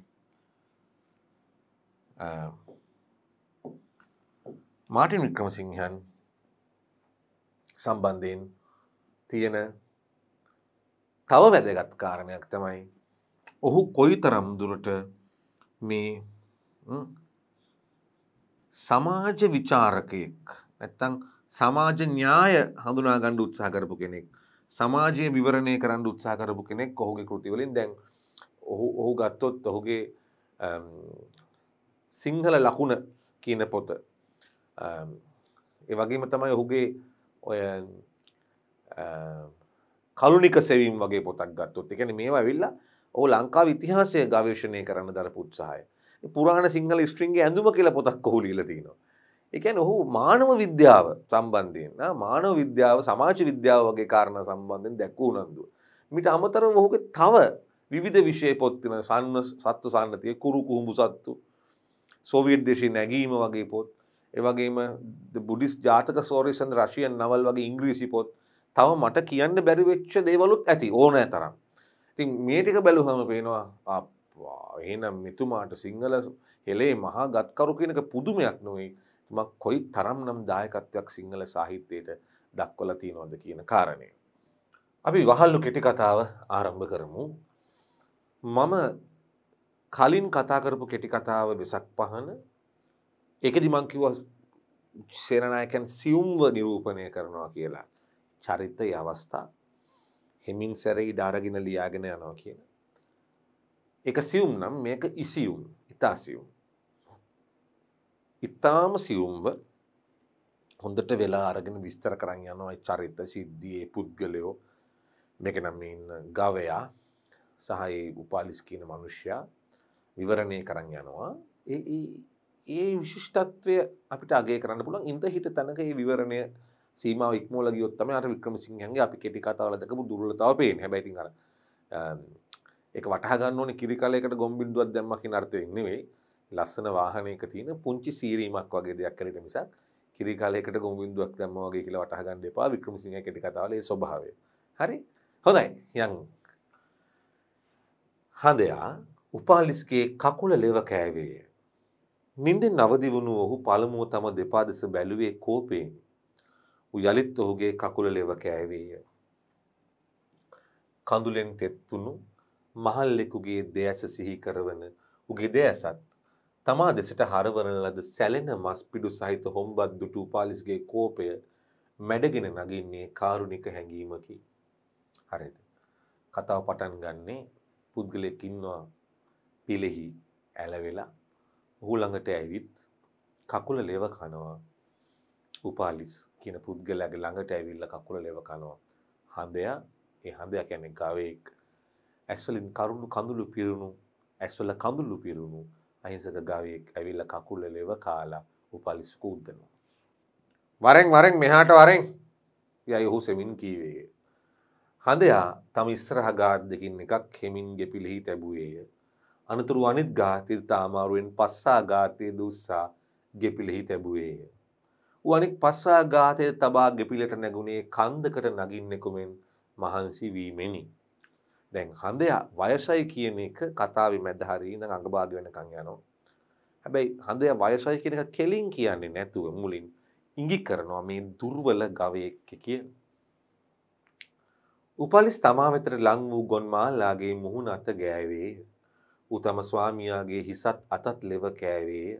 මාටින් වික්‍රම සිංහන් සම්බන්ධයෙන් තියෙන තව වැදගත් කාරණයක් තමයි ඔහු කොයි තරම් දුරට මේ සමාජ විචාරකයෙක් නැත්තං සමාජ න්‍යාය හඳුනා ගණ්ඩ උත්සා කරපු කෙනෙක් සමාජය විවරණය කරන්න උත්සා කරපු කෙනෙක් කොහුගේ කෘතිවලින් දැන් ඔහු ඔහු ගත්තොත් ඔහුගේ සිංහල ලකුණ කියන පොත ඒ වගේම තමයි ඔහුගේ ඔය කලුනික සෙවීම් වගේ පොතක් ගත්තොත් එකන මේවා විල්ලා ඕ ලංකාව ඉතිහාසය ගවේශණය කරන්න දර පුත්සාහය. පුරාණ සිංහල ස්ට්‍රිංගේ ඇඳුම කියල පොතක් හුලීලතිනවා. එකැන් ඔහු මානව විද්‍යාව සම්බන්ධයෙන් මානව විද්‍යාව සමාජ විද්‍යාව වගේ කාරණ සම්බන්ධෙන් දැක්වූ නන්දුව. මිට අමතර ඔහුගේ තව විධ විශෂය පොත්තින සන්න සත්ව සන්නතිය කුරු කුහුඹු සත්තු සෝවියට් දේශය නැගීම වගේ පොත් ඒවගේම බුඩිස් ජාතක සෝරිසන් රශයන් නවල් වගේ ඉංග්‍රීසි පොත් තව මට කියන්න බැරිවෙච්ච දේවලුත් ඇති ඕනෑ තරම් තින් මේටික බැලුහම පේනවා එහෙනම් මෙතුමාට සිංහල හෙලේ මහා ගත්කරු කියනක පුදුමයක් නොවේ තුම කොයි තරම් නම් දායකත්වයක් සිංහල සාහිත්‍යයට දක්වල තියනොද කියන කාරණය. අපි වහල්ලු කෙටි කතාව ආරම්භ කරමු. මම කලින් කතාකරපු කෙටි කතාව වෙසක් පහන එකදි මංකිව සේරනායකැන් සියුම්ව නිරූපණය කරනවා කියලා. චරිත අවස්ථා හෙමින් සැරේ ඉඩ අරගෙන ලියාගෙන යනවා කියන. ඒක සියුම් නම් මේක ඉසියුම්, ඉතා සියුම්. ඉතාම සියුම්ව හොඳට වෙලා අරගෙන විස්තර කරන් යනවා චරිත සිද්ධියේ පුද්ගලයෝ මේක නම් ඉන්න ගවයා සහ ඒ උපාලිස් කියන මිනිසයා විවරණය කරන් යනවා. ඒ ඒ විශිෂ්ටත්වය අපිට අගය කරන්න පුළුවන් ඉඳ හිට තැනක ඒ විවරණය සීමාව ඉක්මෝල ගියොත් තමයි අර වික්‍රමසිංහන්ගේ අපි කෙටි කතාවල දැකපු දුර්වලතාව පේන්නේ. හැබැයි ඉතින් අර ඒක වටහා ගන්න ඕනේ කිරි කලයකට ගොම්බින්දුවක් දැම්මා කියන අර්ථයෙන් නෙවෙයි. ලස්සන වාහනයක තියෙන පුංචි සීරීමක් වගේ දෙයක් කරේට මිසක් කිරි කලයකට ගොම්බින්දුවක් දැම්මා වගේ කියලා වටහා ගන්න එපා වික්‍රමසිංහ කෙටි කතාවල ඒ ස්වභාවය. හරි. හොඳයි. යන් හඳයා උපාලිස්ගේ කකුල ලෙව කෑවේය. නිින්දෙන් නවදිවුණු ඔහු පළමුුව තම දෙපා දෙස බැලුවේ කෝපයෙන්. යලිත් ඔහුගේ කකුල ලෙව කෑවේය. කඳුලෙන් තෙත්තුණු මහල්ලෙකුගේ දෙයස සිහි කරවන උගේ දෙයසත් තමා දෙසට හරවන ලද සැලෙන මස් පිඩු සහිත හොම්බත් දුටු පාලිස්ගේ කෝපය මැඩගෙන නගින්නේ කාරුණික හැඟීමකි. හරිද. කතාව පටන් ගන්නේ පුද්ගලෙක් ඉන්නවා පිලෙහි ඇලවෙලා ඔහු ළඟට ඇවිත් කකුල ලෙව කනවා උපාලිස් කියන පුද්ගලයාගේ ළඟට ඇවිල්ලා කකුල ලෙව කනවා. හඳයා ඒ හඳයා කියන්නේ ගවයෙක්. ඇස්වලින් කරුණු කඳුළු පිරුණු ඇස්වල කඳුළු පිරුණු අහිංසක ගවයෙක් ඇවිල්ලා කකුල ලෙව කාලා උපලිසුක උද්දනවා. වරෙන් වරෙන් මෙහාට වරෙන් යයි ඔහු සෙමින් කීවේය. හඳයා තම ඉස්සරහ ගාඩ් දෙකින් එකක් හෙමින්ගේ පිළිහි තැබුවේය. අනතුරු අනිත් ගාතිත අමාරුවෙන් පස්සා ගාතය දුස්සා ගෙපිලිහි තැබුවේය. අනෙක් පස්සා ගාතය තබා ගෙපිලට නැගුණේ කන්දකට නගින්නෙකුමෙන් මහන්සි වීමෙනි. දැන් හඳය වයසයි කියන එක කතාවේ මැද හරිනම් අඟභාග වෙනකන් යනවා. හැබැයි හඳය වයසයි කියන එක කෙලින් කියන්නේ නැතුව මුලින් ඉඟි කරනවා මේ දුර්වල ගවයෙක් කියන. උපලිස් තමා වෙතට ලං වූ ගොන්මාලාගේ මුහුණ අත ගෑවේ. උතම ස්වාමියාගේ හිසත් අතත් ලෙව කෑවේ.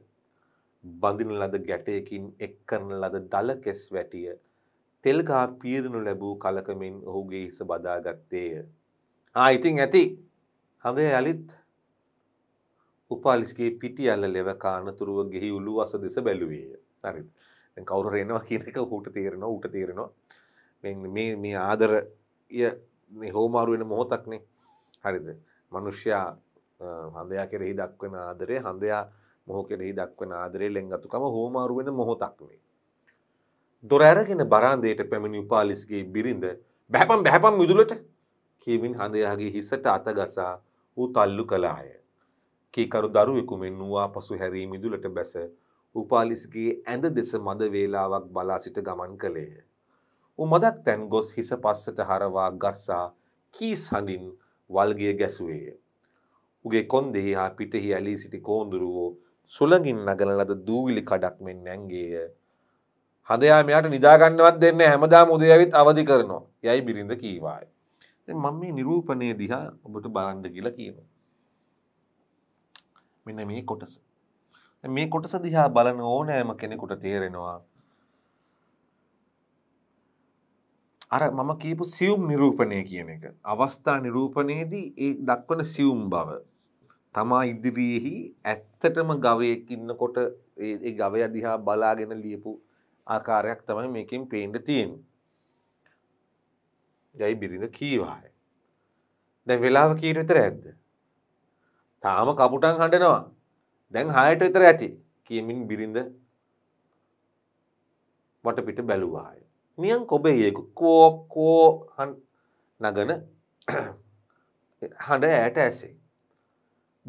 බඳින ලද ගැටයකින් එක් කරන ලද දල කෙස් වැටිය තෙල්ගා පීරණු ලැබූ කලකමින් ඔහුගේ හිස බදාගත්තේය. ආ ඉතින් ඇති හඳේ යළිත් උපාලිස්ගේ පිටි අල්ල ලෙව කානතුරුව ගෙහි උළු අස දෙස බැලුවේය. හරිද? දැන් කවුරු රේනවා කියන එක ඌට තේරෙනවා ඌට තේරෙනවා. මේ මේ ආදරය මේ හෝමාරු වෙන මොහොතක්නේ. හරිද? මිනිස්සයා හඳයා කෙරෙහි දක්වන ආදරය හඳයා මොහු කෙරෙහි දක්වන ආදරේ ලෙන්ගතුකම හෝමාරුවෙන මොහොතක් මේ. දොර ඇරගෙන බරාන්දයට පැමිණි උපාලිස්ගේ බිරිඳ බැහැපම් බැහැපම් විදුලට කියමින් හඳයාගේ හිසට අතගසා වූ තල්ලු කළාය. කීකරු දරුවෙකු මෙන් වූවා පසු හැරී මිදුලට බැස උපාලිස්ගේ ඇඳ දෙස මද වේලාවක් බලා සිට ගමන් කළේය. උ මදක් තැන් ගොස් හිස පස්සට හරවා ගස්සා කීස් හඬින් වල්ගිය ගැසුවේය. උගේ කොන්දෙහි හා පිටෙහි ඇලී සිටි කෝඳුරුවෝ සුළඟින් නගන ලද දූවිලි කඩක් මෙන් නැංගේය. හදයා මෙයාට නිදාගන්නවත් දෙන්න හැමදාම උදයවිත් අවදි කරනවා. යයි බිරිඳ කීවාය. මම මේ නිරූපණය දිහා ඔබට බලන්න කියලා කියනවා. මෙන්න මේ කොටස. මේ කොටස දිහා බලන ඕනෑම කෙනෙකුට තේරෙනවා. අර මම කියපු සියුම් නිරූපණය කියන එක. අවස්ථා නිරූපණයේදී ඒ දක්වන සියුම් බව තමා ඉදිරියෙහි ඇත්තටම ගවයෙක් ඉන්නකොට ඒ ගවය දිහා බලාගෙන ලියපු ආකාරයක් තමයි මේකින් පේන්ඩ තියෙන්. යයි බිරිඳ කීවාය. දැන් වෙලාව කීට විතර ඇද්ද. තාම කපුටන් හඬනවා දැන් හායට විතර ඇති කියමින් බිරිඳ වටපිට බැලුවාය. නියන් කොබෙයෙකු කෝකෝ නගන හඬ ඇයට ඇසේ.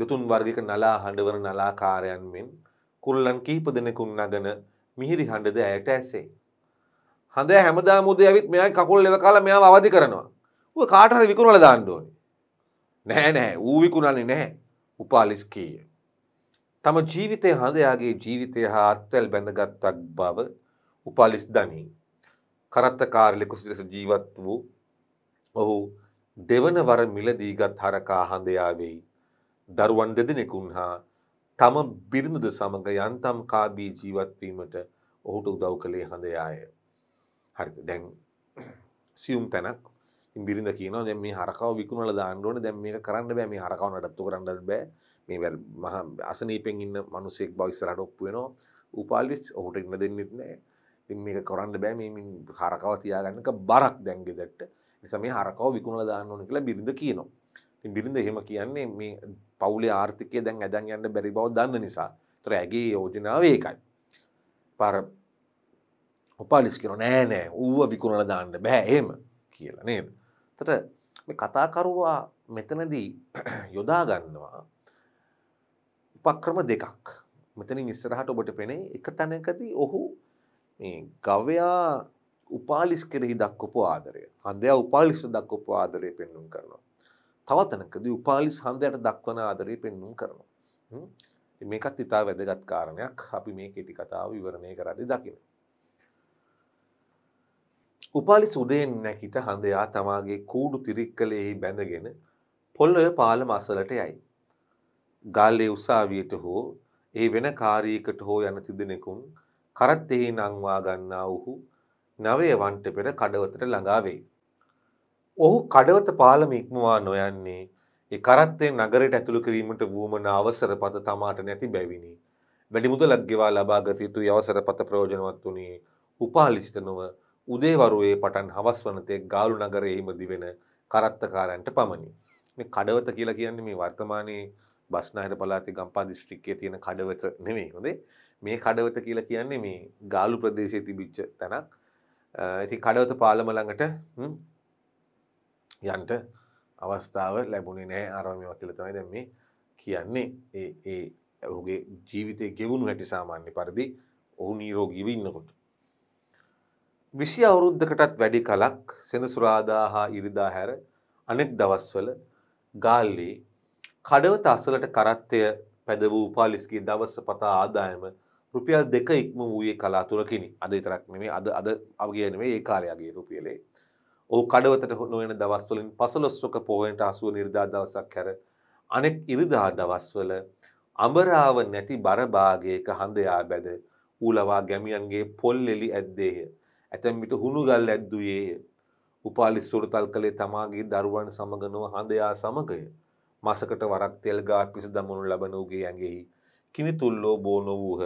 දෙතුන් වර්ගයක නලා හඬවන නලාකාරයන් මෙන් කුල්ලන් කිහිප දෙනෙකුන් නගන මිහිරි හඬද ඇයට ඇසේ. හඳ හැමදාම උදේ ඇවිත් මෙයාගේ කකුල් ලෙව කාලා මෙයාව අවදි කරනවා. ඌ කාට හරි විකුණලා දාන්න ඕනේ. නෑ නෑ ඌ විකුණන්නේ නෑ. උපාලිස් කීය. තම ජීවිතේ හඳයාගේ ජීවිතය හා අත්වැල් බැඳගත්ක් බව උපාලිස් දනී. කරත්තකාරලෙකු සිලෙස ජීවත් වූ ඔහු දෙවන වර මිලදීගත් හරකා හඳයා වෙයි. දරුවන් දෙදෙනෙකුන් හා තම බිරිඳද සමඟ යන්තම් කාබී ජීවත්වීමට ඔහුට උදව් කළේ හඳයාය. හරිත දැන් සියුම් තැනක් බිරිඳ කියන දැම මේ හරකව විකුණල දාණ්ඩුවන දැම් මේ කරන්න බෑ මේ හරකව නටත්තු කරන්න බෑ මේ වැල් මහ අසනීපෙන් ඉන්න මනුසෙක් බවිස්සරට ඔප්පු වෙනවා උපාලිස් ඔහුට ඉන්න දෙන්නෙත් නෑ ඉතින් මේක කරන්න බෑ මේ හරකව තියාගන්නක බරක් දැන්ගෙදට නිසා මේ හරකව විකුණල දාන්න ඕන කියලා බිරිඳ කියනවා බිරිඳ එහෙම කියන්නේ මේ පවුලේ ආර්ථිකය දැන් ඇදන් යන්න බැරි බව දන්න නිසා. ඒතර ඇගේ යෝජනාව ඒකයි. පාර උපාලිස් කියන නෑ නෑ ඌව විකුණලා දාන්න බෑ එහෙම කියලා නේද? එතට මේ කතාකරුවා මෙතනදී යොදා ගන්නවා උපක්‍රම දෙකක්. මෙතනින් ඉස්සරහට ඔබට පෙනේ එක තැනකදී ඔහු මේ ගවයා උපාලිස් කෙරෙහි දක්වපු ආදරය. හන්දයා උපාලිස්ට දක්වපු ආදරය පෙන්වුම් කරනවා. තවතනකදී උපාලිස් හන්දයට දක්වන ආදරේ පෙන්눔 කරනවා. මේකත් ඉතා වැදගත් කාරණයක් අපි මේ කෙටි කතාව විවරණය කරදි දකින. උපාලි සුදයෙන් නැකිට හඳයා තමාගේ කූඩු තිරික්කලෙහි බැඳගෙන පොල්ලොය පාලම අසලට යයි. ගල්ලේ උසාවියට හෝ ඒ වෙන කාරීකට හෝ යන තිදෙනෙකුන් කරත්තෙහි නංවා ගන්නා වූහු නවය වන්ට පෙර කඩවතට ළඟාවෙයි. ඔහු කඩවත පාලම ඉක්මවා නොයන්නේ ඒ කරත්තෙන් නගරයට ඇතුළු කිරීමට වූමන අවසර පත තමාට නැති බැවිනි. වැඩි මුදලක් ගෙවා ලබා ගත යුතු අවසර පත ප්‍රයෝජනවත් වුණේ උපාලිෂ්ට නොව උදේවරුවේ පටන් හවස් වනතේ ගාලු නගරයෙහිම දිවෙන කරත්තකාරයන්ට පමණි. මේ කඩවත කියලා කියන්නේ මේ වර්තමානයේ බස්නාහිර පළාතේ ගම්පා දිස්ත්‍රික්කයේ තියෙන කඩවත නෙමෙයි හොඳේ. මේ කඩවත කියලා කියන්නේ මේ ගාලු ප්‍රදේශයේ තිබිච්ච තැනක්. ඉතින් කඩවත පාලම ළඟට යන්ට අවස්ථාව ලැබුණේ නෑ ආරමයක් කලතමයි දැම මේ කියන්නේ ඒ ඔහුගේ ජීවිතය ගෙවුණු හැටි සාමාන්‍ය පරිදි ඔහු නීරෝගීව ඉන්නකොට. විසි අවුරුද්ධකටත් වැඩි කලක් සෙනසුරාදා හා ඉරිදා හැර අනෙක් දවස්වල ගාල්ලේ කඩවත අසලට කරත්තය පැද වූ පාලිස්ගේ දවස්ස පතා ආදායම රුපියල් දෙක ඉක්ම වූයේ කලාතුරකිනි අද තරක් නෙමේ අද අද අවගයනවේ ඒ කාලයාගේ රුපියලේ ඔහු කඩවතට නොයන දවස්වලින් පසළොස්වක පෝයට අසුව නිර්දා දවසක් හැර අනෙක් ඉරිදා දවස්වල අමරාව නැති බරභාගයක හඳයා බැද ඌලවා ගැමියන්ගේ පොල්ලෙලි ඇද්දේය. ඇතැම් විට හුණුගල් ඇද්දුයේය. උපාලි සුරතල් කළේ තමාගේ දරුවන් සමගනව හඳයා සමගය. මසකට වරක් තෙල් ගා පිස දමනු ලබන උගේ ඇඟෙහි කිනිතුල්ලෝ බෝනො වූහ.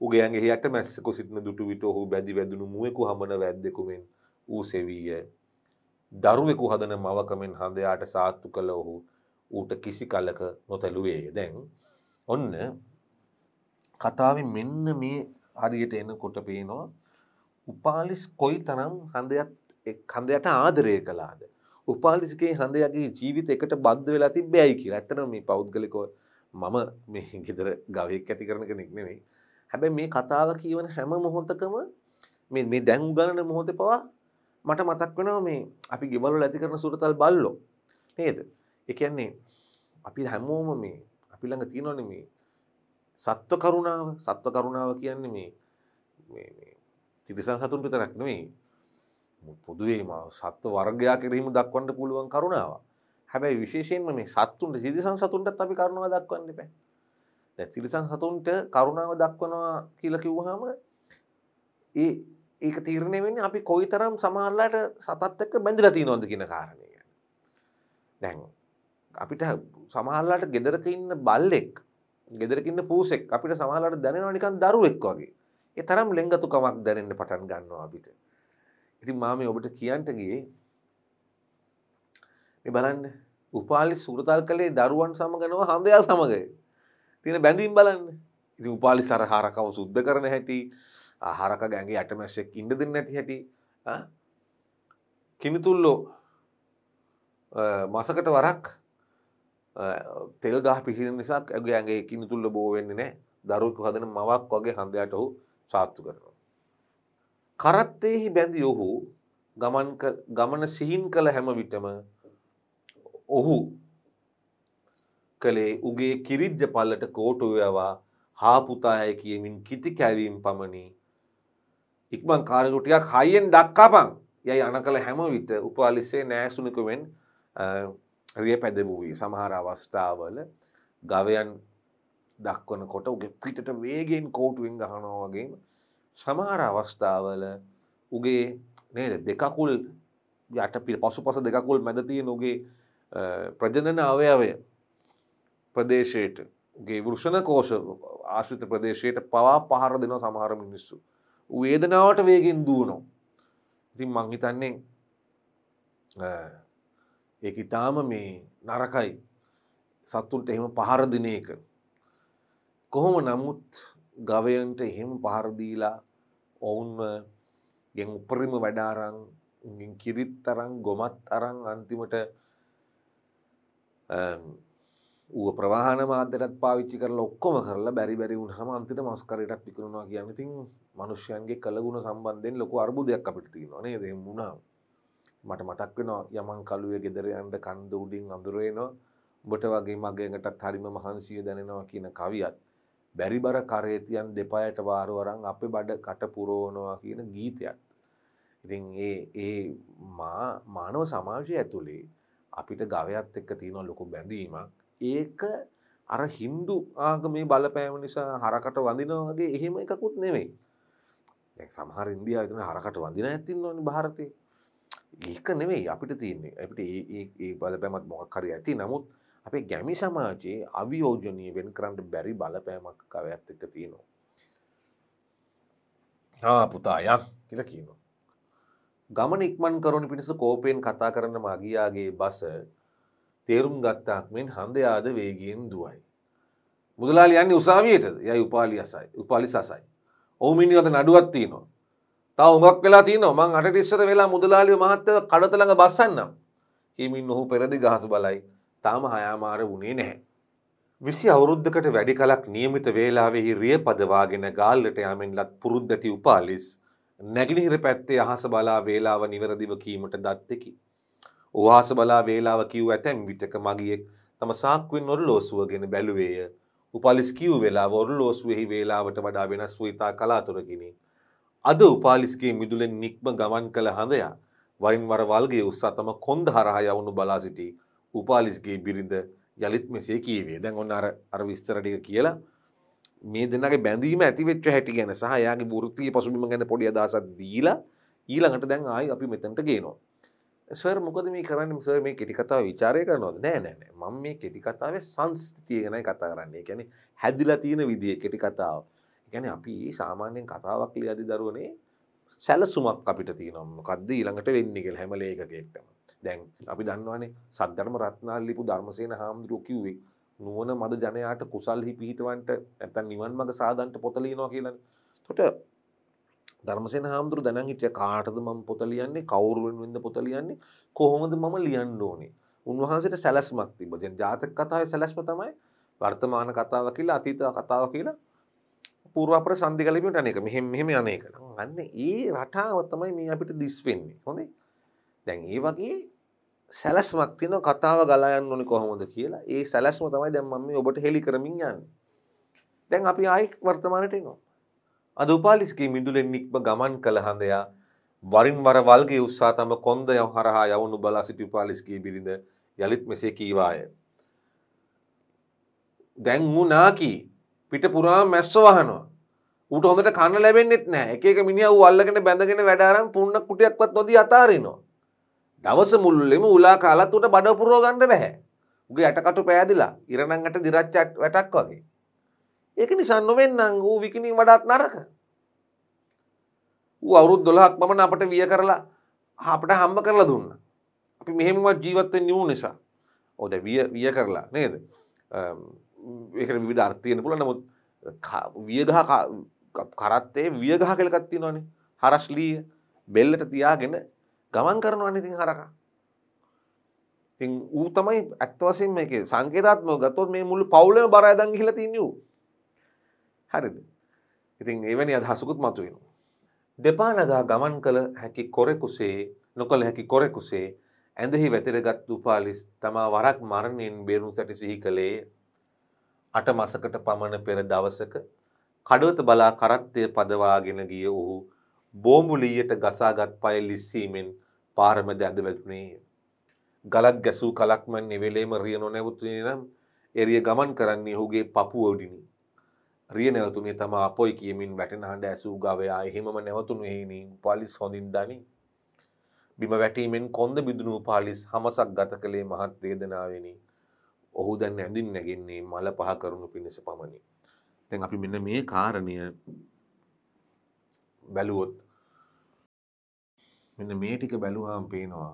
උගේ ඇඟෙහි යට මැස්සකු සිටින දුටු විට ඔහු බැදි වැදුණු මුවෙකු හමන වැද්දෙකුමෙන් ඌ සෙවීය. දරුවෙකු හදන මවකමෙන් හඳයාට සාත්තු කළ ඔහු ඌට කිසි කලක නොතැලුවේ දැන් ඔන්න කතාව මෙන්න මේ හරියට එනකොට පේනවා උපාලිස් කොයි තරම් හඳයත් හඳයට ආදරය කලාද උපාලිසිකේ හඳයගේ ජීවිත එකට බද්ධ වෙලා තිබ බැයි කියලා ඇතන මේ පෞද්ගලිකෝ මම මේ ගෙදර ගවයෙක් ඇති කරන කෙනෙක් නෙවෙයි හැබැයි මේ කතාව කියවන හැම මොහොතකම මේ දැන් උගණන මොහොත පවා මට මතක් වෙනවා මේ අපි ගෙවලු ඇති කරන සුරතල් බල්ලෝ නේද එකන්නේ අපි හැමෝම මේ අපි ළඟ තියෙනවන මේ සත්ව කරුණාව සත්ව කරුණාව කියන්නේ මේ තිරිසන් සතුන් විතරක් නෙවෙයි පොදුවේ සත්ව වර්ගයා කිරීම දක්වන්නට පුළුවන් කරුණාව. හැබැයි විශේෂයෙන්ම මේ සත්තුන්ට සිරිසන් සතුන්ටත් අපි කරුණාව දක්වන්න එපා. දැන් සිරිසන් සතුන්ට කරුණාව දක්වනවා කියලා කිව්වහම ඒ ඒක තීරණය වෙන්නේ අපි කොයිතරම් සමහරලාට සතත් එක්ක බැඳිලා තියෙනවද කියන කාරණේ ගැන. දැන් අපිට සමහරලාට ගෙදරක ඉන්න බල්ලෙක්, ගෙදරක ඉන්න පූසෙක් අපිට සමහරලාට දැනෙනවා නිකන් දරුවෙක් වගේ. ඒ තරම් ලෙන්ගතුකමක් දැනෙන්න පටන් ගන්නවා අපිට. ඉතින් මම මේ ඔබට කියන්න ගියේ මේ බලන්න උපාලි සුරතල් කලේ දරුවන් සමගනවා හඳයා සමග. තියෙන බැඳීම් බලන්න. ඉතින් උපාලි සරහාරකව සුද්ධ කරන හැටි හරක ගැගේ අටමැස්සෙක් ඉඩ දෙන්න නැති හැටි කිනිතුල්ලෝ මසකට වරක් තෙල් ගහ පිහින නිසාක් ඇගේ ඇගේ කිනිතුල්ල බෝවෙන්නේ නෑ දරුවකු හදන මවක් වගේ හන්දයට ඔහු සාත්තු කරනවා. කරත්තයෙහි බැඳි ඔහු ගමන සිහින් කළ හැම විටම ඔහු කළේ උගේ කිරිජ්ජ පල්ලට කෝටුයවා හාපුතාය කියමින් කිති කැවීම් පමණි ඉක්මන් කාරකුටියක් හයියෙන් දක්කාපං යයි අන කළ හැම විට උපාලිස්සේ නෑසුනිකුවෙන් රිය පැද වූයේ සමහර අවස්ථාවල ගවයන් දක්වන කොට උගේ පිටට වේගෙන් කෝටුවෙන් ගහනෝවගේ සමහර අවස්ථාවල උගේ නේද දෙකකුල් යට පිල් පසු පස දෙකකුල් මැදතිය නොගේ ප්‍රජනන අවයවය ප්‍රදේශයට ගේ වෘෂණ කෝෂ ආශ්‍රිත ප්‍රදේශයට පවා පහර දෙන සමහර මිනිස්සු වේදනාවට වේගෙන් දුවනෝ. ඉතින් මංහිතන්නේ ඒ ඉතාම මේ නරකයි සත්තුන්ට එහෙම පහරදින එක. කොහොම නමුත් ගවයන්ට එහෙම පහරදීලා ඔවුන්ම ගෙන් උපරිම වැඩාරං උගෙන් කිරිත් තරං ගොමත් අරං අන්තිමට ඌ ප්‍රවාහන මාධ්‍යරත් පාවිච්චි කරලා ඔක්කොම කරලා බැරි බැරි වුණහම අන්තිමට මස්කරයටත් විකුණනවා කියන්නේ. ඉතින් මනුෂ්‍යයන්ගේ කළගුණ සම්බන්ධයෙන් ලොකු අර්බුදයක් අපිට තියෙනවා නේද මුණා මට මතක් වෙනවා යමන් කළුවේ ගෙදර යන්න කන්ද උඩින් අඳුරේනවා උඹට වගේ මගේකටත් හරිම මහන්සිය දැනෙනවා කියන කවියත් බැරි බර කරේ තියන් දෙපායට වාරු වරන් අපේ බඩ කට පුරවනවා කියන ගීතයත් ඉතින් ඒ ඒ මා මානව සමාජය ඇතුලේ අපිට ගවයත් එක්ක තියෙන ලොකු බැඳීමක් ඒක අර හින්දු ආගමේ බලපෑම නිසා හරකට වඳිනවා වගේ එහෙම එකකුත් නෙවෙයි සමහර ඉන්දියා තන හරකට වදින ඇතින්නවන භාරතය ඒක නෙවෙයි අපිට තියන්නේ අපට ඒ බලපෑමත් මොක්කර ඇති නමුත් අපේ ගැමි සමාජයේ අවියෝජනය වෙන් කරන්න බැරි බලපෑමක් කව ඇත් එක තියෙනවා. පුතායක් කියලා කියනවා. ගමන ඉක්මන් කරන පිණිස කෝපයෙන් කතා කරන මගියාගේ බස තේරුම් ගත්තාක් මෙන් හඳයාද වේගයෙන් දුවයි. මුදලාලි යන්නේ උසාවියටද යයි උපාලි අසයි උපාලි සසයි. ඔවුමිනි අත නඩුවත් තියෙනවා. තව හුඟක් වෙලා තියෙනවා මං අටට ඉස්සර වෙලා මුදලාලිව මහත්තය කඩත ළඟ බස්සන්නම්. හිමින් ඔහු පෙරදි ගහසු බලයි. තාම හයාමාර වුණේ නැහැ. විසි අවුරුද්ධකට වැඩි කලක් නියමිත වේලාවෙහි රිය පදවාගෙන ගාල්ලට යමෙන් ලත් පුරුද්ධති උපාලිස් නැගිනිහිර පැත්තේ අහස බලා වේලාව නිවැරදිව කීමට දත්තෙකි. උහස බලා වේලාව කිව් ඇතැම් විටක මගියෙක් තම සාක්වෙන් ඔරලෝසුවගෙන බැලුවේය උපාලිස් කිව් වෙලාව ඔරලෝසුවෙහි වේලාවට වඩා වෙනස් වූ ඉතා කලාතුරකිනි. අද උපාලිස්ගේ මිදුලෙන් නික්ම ගමන් කළ හඳයා වයින් වර වල්ගේ උස්සා තම කොන්ද හරහා යවුණු බලා සිටි උපාලිස්ගේ බිරිඳ යළිත් මෙසේ කීවේ දැන් ඔන්න අර අර විස්තර ටික කියලා මේ දෙන්නගේ බැඳීම ඇතිවෙච්ච හැටි ගැන සහ එයාගේ වෘත්තීය පසුබිම ගැන පොඩි අදහසක් දීලා ඊළඟට දැන් ආයි අපි මෙතනට ගේනවා සර් මොකද මේ කරන්න සර් මේ කෙටි කතාව විචාරය කරනවද නෑ නෑන මං මේ කෙටි කතාවේ සංස්තිතිය ගැනයි කතා කරන්නේ ගැන හැදිලා තියෙන විදිිය කෙටි කතාව ගැන අපි සාමාන්‍යයෙන් කතාවක් ලි අදි දරුවනේ සැලසුමක් අපිට තියනම් කද ඊළඟට වෙන්නගෙල් හැම ලේකෙක්ටම දැන් අපි දන්නවනේ සද්ධර්ම රත්නාල්ලිපු ධර්මසයන හාමුදුරුව කිව්වේ නුවන මද ජනයාට කුසල්හි පිහිටවන්ට ඇතන් නිවන් මඟ සාධන්ට පොතලීනවා කියලන තොට ධර්මසෙන හාමුදුරු දැනන් හිටිය කාටද මම පොත ලියන්නේ කවුරුවෙන් වෙන්ද පොත ලියන්නේ කොහොමද මම ලියන්න ඕනේ උන්වහන්සේට සැලැස්මක් තිබ්බ දැන් ජාතක කතාවේ සැලැස්ම තමයි වර්තමාන කතාව කියලා අතීත කතාව කියලා පූර්වාපර සංදි කලිපියට අනේක මෙහෙම මෙහෙම අනේක අන්න ඒ රටාව තමයි මේ අපිට දිස් වෙන්නේ හොඳේ දැන් ඒ වගේ සැලැස්මක් තියෙනවා කතාව ගලා යන්න ඕනේ කොහොමද කියලා ඒ සැලැස්ම තමයි දැන් මම මේ ඔබට හෙලි කරමින් යන්නේ දැන් අපි ආයෙ වර්තමානට එනවා අද උපාලිස්ගේ මිදුලෙන් නික්ම ගමන් කළ හඳයා වරින් වර වල්ගේ උත්සා තම කොන්ද යව හරහා යවුණු බලා සිටි උපාලිස්ගේ බිරිඳ යළිත් මෙසේ කීවාය. දැන් වූ නාකී පිට පුරා මැස්ස වහනවා. ඌට හොඳට කන්න ලැබෙන්නෙත් නෑ එක එක මිනිහා ඌ අල්ලගෙන බැඳගෙන වැඩ අරන් පුන්න කුටියක්වත් නොදී අතාරිනවා. දවස මුළුල්ලෙම උලා කාලත් උට බඩ පුරව ගන්න බෑ. උගේ යටකටු පෑදිලා ඉරණංගට දිරච්ච වැටක් වගේ. ඒක නිසා නොවෙන්නං වූ විකිණින් වඩාත් නරක. ඌ අවුරුදු 12ක් පමණ අපට විය කරලා අපට හම්බ කරලා දුන්නා. අපි මෙහෙමවත් ජීවත් වෙන්නේ ඌ නිසා. ඔව් දැන් විය විය කරලා නේද? ඒකට විවිධ අර්ථ තියෙන පුළුවන්. නමුත් වියගහ කරත්තේ වියගහ කියලා එකක් තියෙනවානේ. හරස්ලිය බෙල්ලට තියාගෙන ගමන් කරනවානේ ඉතින් හරකා. ඉතින් ඌ තමයි ඇත්ත වශයෙන්ම මේකේ සංකේතාත්මකව ගත්තොත් මේ මුළු පවුලම බර ඇදන් ගිහිලා තින්නේ ඌ. හරිද. ඉතින් එවැනි අදහසකුත් මතුවෙන. දෙපා නගා ගමන් කළ හැකි කොරෙකුසේ නොකළ හැකි කොරෙකුසේ ඇඳෙහි වැතිරගත් දුපාලිස් තමා වරක් මරණයෙන් බේරුණු සැටි සිහි කළේ අට මසකට පමණ පෙර දවසක කඩුවත බලා කරත්තය පදවාගෙන ගිය ඔහු බෝමුලීයට ගසාගත් පය ලිස්සීමෙන් පාරමද ඇද වැටුණේ. ගලක් ගැසූ කලක්ම නිවෙලේම රිය නොනැවතුනේ නම් එරිය ගමන් කරන්නේ ඔහුගේ පපුුවඩිනි. රිය නැවතුනේ තම අපොයි කියමින් වැටෙන හඬ ඇසූ ගවයා එහෙමම නැවතුණු එහෙනි පාලිස් හොඳින් දනි. බිම වැටීමෙන් කොන්ද බිදුණු පාලිස් හමසක් ගත කළේ මහත් වේදනාවෙනි. ඔහු දැන් ඇඳින් නැගෙන්නේ මල පහ කරුණු පිණිස පමණි. දැන් අපි මෙන්න මේ කාරණය බැලුවොත් මෙන්න මේ ටික බැලුවාම පේනවා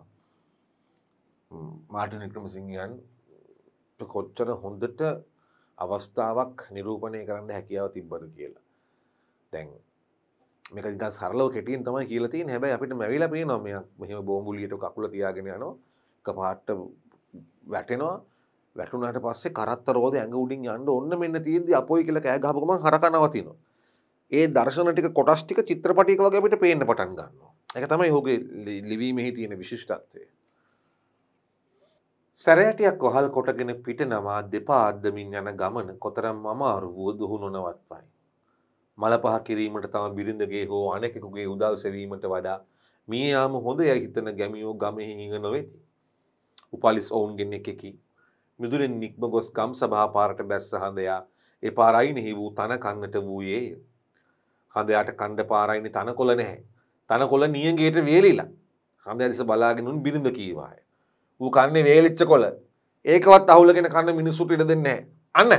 මාර්ටින් වික්‍රමසිංහයන් කොච්චර හොඳට අවස්ථාවක් නිරූපණය කරන්න හැකියාව තිබ්බද කියලා. දැන් මේක නිකන් සරලව කෙටියෙන් තමයි කියලා තියෙන්නේ. හැබැයි අපිට මැවිලා පේනවා මේ මෙහෙම බෝම්බුලියට කකුල තියාගෙන යනවා. එකපාරට වැටෙනවා. වැටුණාට පස්සේ කරත්ත රෝද ඇඟ උඩින් යන්න ඕන්න මෙන්න තියෙද්දි අපොයි කියලා කෑ ගහපු ගමන් හරක නවතිනවා. ඒ දර්ශන ටික කොටස් ටික චිත්‍රපටයක වගේ අපිට පේන්න පටන් ගන්නවා. ඒක තමයි ඔහුගේ ලිවීමෙහි තියෙන විශිෂ්ටත්වය. සැරෑටයක් වහල් කොටගෙන පිටනවා දෙපා අද්දමින් යන ගමන කොතරම් අමාරුවෝ දුහුණු නවත්වයි. මල පහ කිරීමට තම බිරිඳගේ හෝ අනෙකෙකුගේ උදව්සැවීමට වඩා මිය යාම හොඳ යයි හිතන ගැමියෝ ගමෙහි හිඟ නොවෙති. උපලිස් ඔවුන්ගෙන් එකෙකි. මිදුරෙන් නික්ම ගොස් ගම් සභාපාරට බැස්ස හඳයා ඒ පාරයිනෙහි වූ තන කන්නට වූයේය. හඳයාට කණ්ඩ පාරයිනි තනකොළ නැහැ. තනකොළ නියගේට වේලිලා. හඳ ඇදිස බලාගෙනුන් බිරිඳ කීවාය. ඌ කන්නේ වේලිච්ච කොල ඒකවත් අහුලගෙන කන්න මිනිස්සුට ඉඩ දෙන්නේ අන්න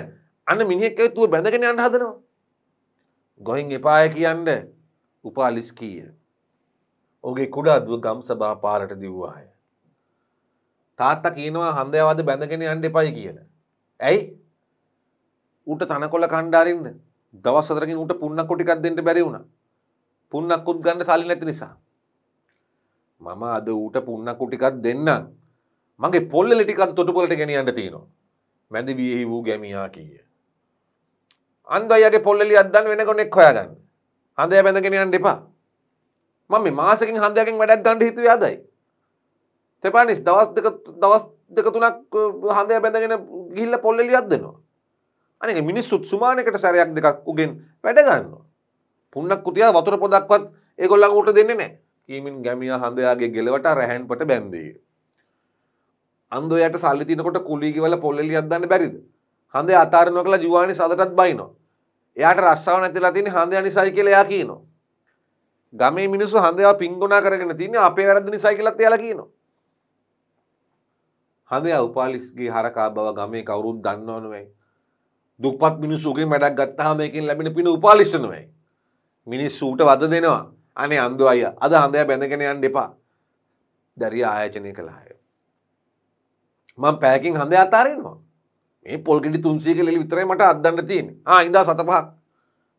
අන්න මිනිහෙක් ඇවිත් ඌ බැඳගෙන යන්න හදනවා ගොහින් එපාය කියන්න උපාලිස් කීය ඔහුගේ කුඩාදුව ගම්සභා පාරට දිව්වාය තාත්තා කියනවා හන්දයාවද බැඳගෙන යන්න එපයි කියලා ඇයි ඌට තනකොළ කණ්ඩාරින්න දවස් හතරකින් ඌට පුන්නක්කු ටිකක් දෙන්න බැරි වුණා. පුන්නක්කුත් ගන්න සල්ලි නැති නිසා. මම අද ඌට පුන්නක්කු ටිකක් දෙන්නම්. මගේ පොල්ලටිකත් තොටුපොලට ගෙනියන්න තියෙනවා මැදි වියෙහි වූ ගැමියා කීය. අන්ද අයගේ පොල්ලි අදන් වෙන කොනෙක් හොයාගන්න හඳය බැඳගෙනයන් එපා මම මාසකින් හන්දයකින් වැඩක් ගණඩ හිතු යදයි. තෙපානිස් දවස් දවස් දෙක තුනක් හන්දය බැඳගෙන ගිල්ල පොල්ලි අදන්නවා. අනක මිනිස්සුත් සුමානකට සැරයක් දෙකක් උගෙන් වැඩගන්න. පුන්නක් කුතියා වතුර පොදක්වත් ඒගොල්ලඟ ට දෙන්නේ නෑ කීමින් ගැමිය හන්දයාගේ ගෙලවට රැහැන්පට බැන්දේ. අන්දයට සල්ලි තිනකොට කුලිගවල පොල්ලි අදන්න බැරිද. හඳේ අතාරනො කළ ජවානි සදටත් බයිනවා. එයාට රස්සාාව නැතිලා තින හඳ නිසයි කියලයා කියනවා. ගමේ මිනිස්සු හඳවා පින්ගුණා කරගෙන තින අපේ වැරදි නිසයි කියලත් යල කියනවා. හඳේ උපාලිස්ගේ හරකා බව ගමේ කවුරුත් දන්නවනුවයි. දුක්පත් මිනිස්සුගේ මැඩක් ගත්තහා මේකින් ලැබෙන පින උපාලිෂ්ටනවයි. මිනිස්සූට වද දෙනවා අනේ අන්දු අය අද හඳය බැඳගෙන යන්න එපා දැරිය ආයචනය කළහය. මං පෑකින් හඳ අතාරෙන්වා මේ පොල්ගෙඩි තුන්සේක ලෙලි විතරයි මට අදන්න තියෙන ආ ඉදා සත පහක්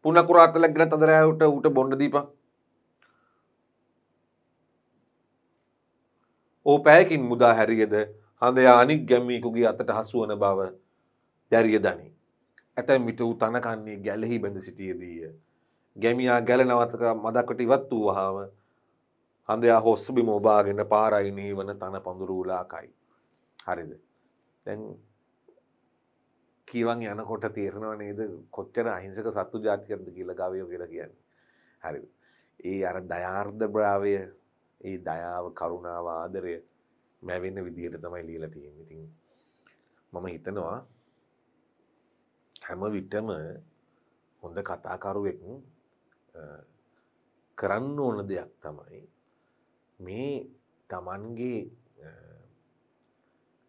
පුන කුරාතල ගැන තදරෑට ඌට බොන්න දීපා ඕ පෑකින් මුදා හැරියද හඳයා අනික් ගැම්මීකුගේ අතට හසුවන බව දැරිය දනි ඇතැම් විට වූ තනකන්නේ ගැලෙහි බැඳ සිටියදීය ගැමියා ගැල නවතක මදකට ඉවත් වූ වහාම හඳයා හොස්සබි මෝබාගෙන පාරයිනේ වන තන පඳුරූලාකයි හරිද දැන් කියවන් යනකොට තේරෙනව නේද කොච්චර අහිංසක සත්තු ජාතිකයක්ද කියලා ගවයෝ කියලා කියන්නේ හරිද ඒ අර දයාර්ධ භාවය ඒ දයාව කරුණාව ආදරය මැවෙන විදිහට තමයි ලියලා තියෙන්නේ ඉතින් මම හිතනවා හැම විටම හොඳ කතාකරුවෙක් කරන්න ඕන දෙයක් තමයි මේ තමන්ගේ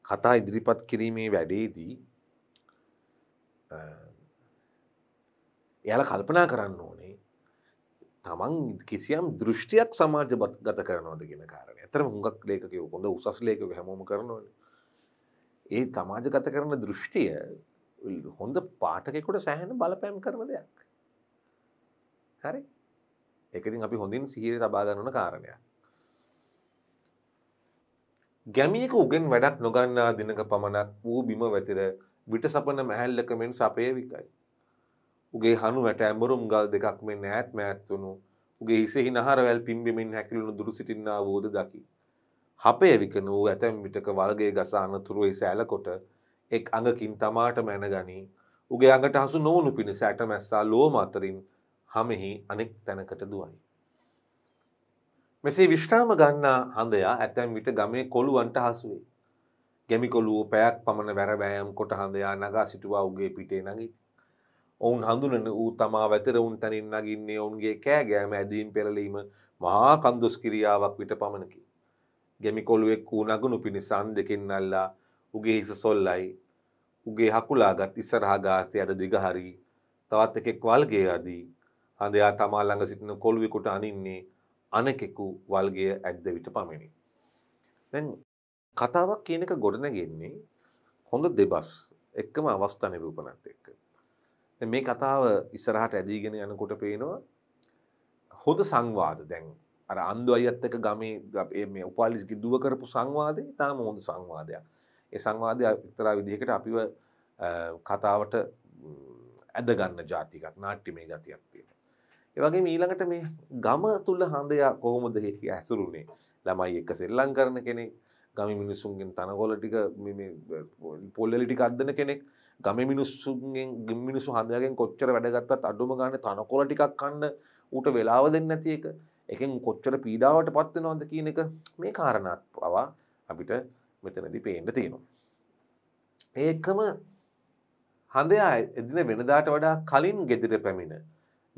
කතා ඉදිරිපත් කිරීමේ වැඩේදී එයාල කල්පනා කරන්න ඕනේ තමන් කිසියම් දෘෂ්ටියක් සමාජ ගත කරනවද ගෙන කාරන ඇතරම හුඟක් ලේකකව කොඳ උසස් ලේකව හැමෝම කරනවන ඒ තමාජ ගත කරන දෘෂ්ටිය හොඳ පාටකෙකුට සෑහෙන බලපෑම් කරන දෙයක් හරි එකතින් අපි හොඳින් සිහිර තබාගන්නන කාරණයක් ගැමියක උගෙන් වැඩක් නොගන්නා දිනක පමණක් වූ බිම වැතිර විට සපන මැහැල්ලක මෙන් සපයවිකයි. උගේ හනු වැට ඇඹරුම් ගල් දෙකක් මෙන් ඈත් මෑත්වුණු උගේ හිසෙහි නහරවැල් පිම්බිමින් හැකිලුණු දුරු සිටින්නා වූද දකි. හපය විකන වූ ඇතැම් විටක වල්ගේ ගස අනතුරු එස ඇලකොට එක් අඟකින් තමාට මැනගනී උගේ අඟට හසු නොවුණු පිණිස ඇට මැස්සා ලෝම අතරින් හමෙහි අනෙක් තැනකට දුවයි. මෙසේ විශ්‍රාම ගන්නා හඳයා ඇතැම් විට ගමේ කොළුවන්ට හසුවේ. ගැමිකොළුවෝ පැයක් පමණ වැරබෑයම් කොට හඳයා නගා සිටුවා උගේ පිටේ නගිත්. ඔවුන් හඳුනන වූ තමා වැතරවුන් තැනින් නගින්නේ ඔවුන්ගේ කෑගෑම ඇදීම් පෙරලීම මහා කන්දුස් කිරියාවක් විට පමණකි. ගැමිකොළුවෙක් වූ නගුණු පිණිසන් දෙකෙන් අල්ලා උගේ හිස සොල්ලයි උගේ හකුලාගත් ඉස්සරහාගාතය අඩ දිගහරී තවත් එකෙක් වල්ගේ අදී හඳයා තමා ළඟ සිටින කොළුවෙකුට අනින්නේ අනෙකෙකු වල්ගය ඇද්ද විට පමණි. දැන් කතාවක් කියන එක ගොඩනගෙන්නේ හොඳ දෙබස් එක්කම අවස්ථා නිරූපණත් එක්ක. මේ කතාව ඉස්සරහට ඇදීගෙන යනකොට පේනවා හොඳ සංවාද දැන් අර අන්දු අයත් එක්ක ගමේ මේ උපාලිස්ගේ දුව කරපු සංවාදේ තාම හොඳ සංවාදයක්. ඒ සංවාදය එක්තරා විදිහකට අපිව කතාවට ඇද ගන්න જાතිකක් නාට්‍යමය ගතියක් තියෙනවා. ඒවගේ මීළඟට මේ ගම තුළ හඳයා කොහොමද හිටිය ඇසුරුනේ ළමයි එක්ක සෙල්ලං කරන කෙනෙක් ගම මිනිස්සුන්ගෙන් තනගොල ටික පොල්ලලි ටික අදන කෙනෙක් ගම මිනිස්සුන්ගෙන් ගිමිනිසු හඳයාගෙන් කොච්චර වැඩගත්තත් අඩුම ගන්න තනකොල ටිකක් කන්න ඌට වෙලාව දෙන්න නැති එක එකෙන් කොච්චර පීඩාවට පත්වෙනවද කියන එක මේ කාරණත් පවා අපිට මෙතනදි පේන්න තියෙනවා. ඒකම හඳයා එදින වෙනදාට වඩා කලින් ගෙදිර පැමිණ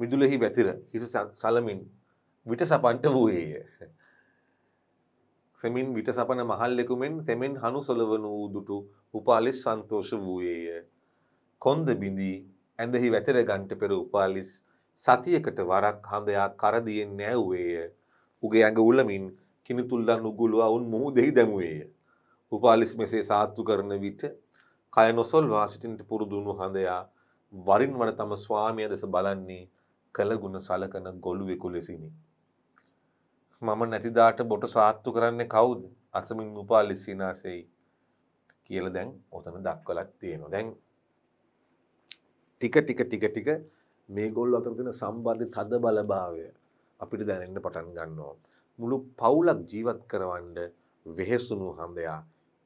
මිදුලෙහි වැතිර හිස සලමින් විට සපන්ට වූයේය. සෙමින් විට සපන මහල්ලෙකුමෙන් සෙමෙන් හනු සොලවන වූ දුටු උපාලිස් සන්තෝෂ වූයේය. කොන්ද බිඳී ඇඳෙහි වැතර ගන්ට පෙර උපාලිස් සතියකට වරක් හඳයා කරදියෙන් නැව්වේය. උගේ ඇඟ උලමින් කිනිතුල්ලන් උගුලුවා උන් මුහු දෙහි දැමුවේය. උපාලිස් මෙසේ සාත්තු කරන විට කය නොසොල් වාසිටින්ට පුරුදුුණු හඳයා වරින් වන තම ස්වාමිය දෙස බලන්නේ කළ ගුණ සලකන ගොළුවෙකු ලෙසිනි. මම නැතිදාට බොට සාත්තු කරන්නේ කවුද අසමින් උපා ලිස්සිනාසෙයි කියල දැන් ඔතන දක්වලක් තියෙනවා දැන් ටික ටික ටික ටික මේ ගොල්ල අතර තින සම්බන්ධි තද බලභාවය අපිට දැනෙන්න පටන් ගන්නවා. මුළු පවුලක් ජීවත් කරවන්ඩ වෙහෙසුණු හන්දයා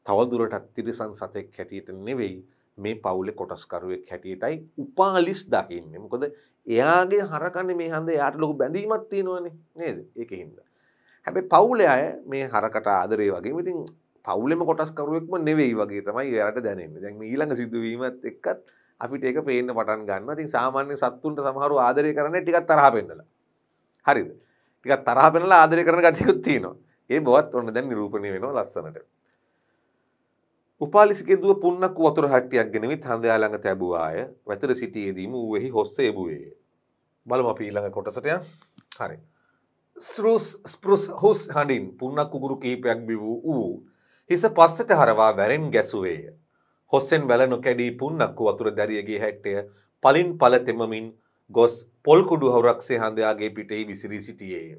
තවදුරටත් තිරිසන් සතෙක් හැටියට නෙවෙයි මේ පවුලෙ කොටස්කරුවෙක් හැටියටයි උපාලිස් දකින්න මොකද එයාගේ හරකන්නේ මේ හඳ යාට ලොකු බැඳීමක් තියෙනවනේ නේද ඒකේ හින්දා. හැබැයි පවුලේ අය මේ හරකට ආදරේ වගේම ඉතින් පවුලෙම කොටස්කරුවෙක්ම නෙවෙයි වගේ තමයි එයාට දැනෙන්නේ. දැන් මේ ඊළඟ සිදුවීමත් එක්කත් අපිට ඒක පේන්න පටන් ගන්නවා. ඉතින් සාමාන්‍ය සත්තුන්ට සමහරව ආදරය කරන්නේ ටිකක් තරහ පෙන්නලා. හරිද? ටිකක් තරහ පෙන්නලා ආදරය කරන ගතියකුත් තියෙනවා. ඒ බවත් ඔන්න දැන් නිරූපණය වෙනවා ලස්සනට. උපාලිසිකෙදුව පුන්නක් වතුර හට්ටියක් ගෙනවිත් හඳයා ළඟ තැබුවාය වැතර සිටියේදීම ඌෙහි හොස්සේ එබුවේ. බලම අපි ඊළඟ කොටසටය හරි. ස්රස් ස්පෘස් හුස් හඬින් පුන්නක් කුගුරු කීපයක් බිවූ වූ. හිස පස්සට හරවා වැරෙන් ගැසුවේය. හොස්සෙන් වැල නොකැඩී පුන්නක්කු වතුර දැරියගේ හැට්ටය පලින් පල තෙමමින් ගොස් පොල්කුඩු හවරක්සේ හඳයාගේ පිටෙහි විසිරී සිටියේය.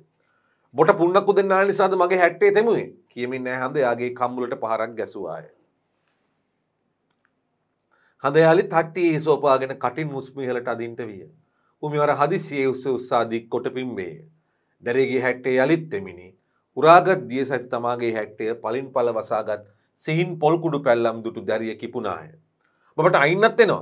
බොට පුන්නක්කු දෙන්නා නිසාද මගේ හැට්ටේ තෙමුවේ කියමින් නෑ හඳ යාගේ කම්මුලට පහරක් ගැසුවාය. හඳයාලි තට්ටියේ සෝපාගෙන කටින් මුස්මිහලට අදින්ට විය. උමිවර හදිසියේ උස්සේ උස්සාදී කොට පිම්බේ. දැරේගේ හැට්ටේ යලිත් තෙමිනි. උරාගත් දිය සැති තමාගේ හැට්ටය පලින් පල වසාගත් සිහින් පොල්කුඩු පැල්ලම් දුටු දැරිය කිපුණාය. බට අයින්නත් එෙනවා.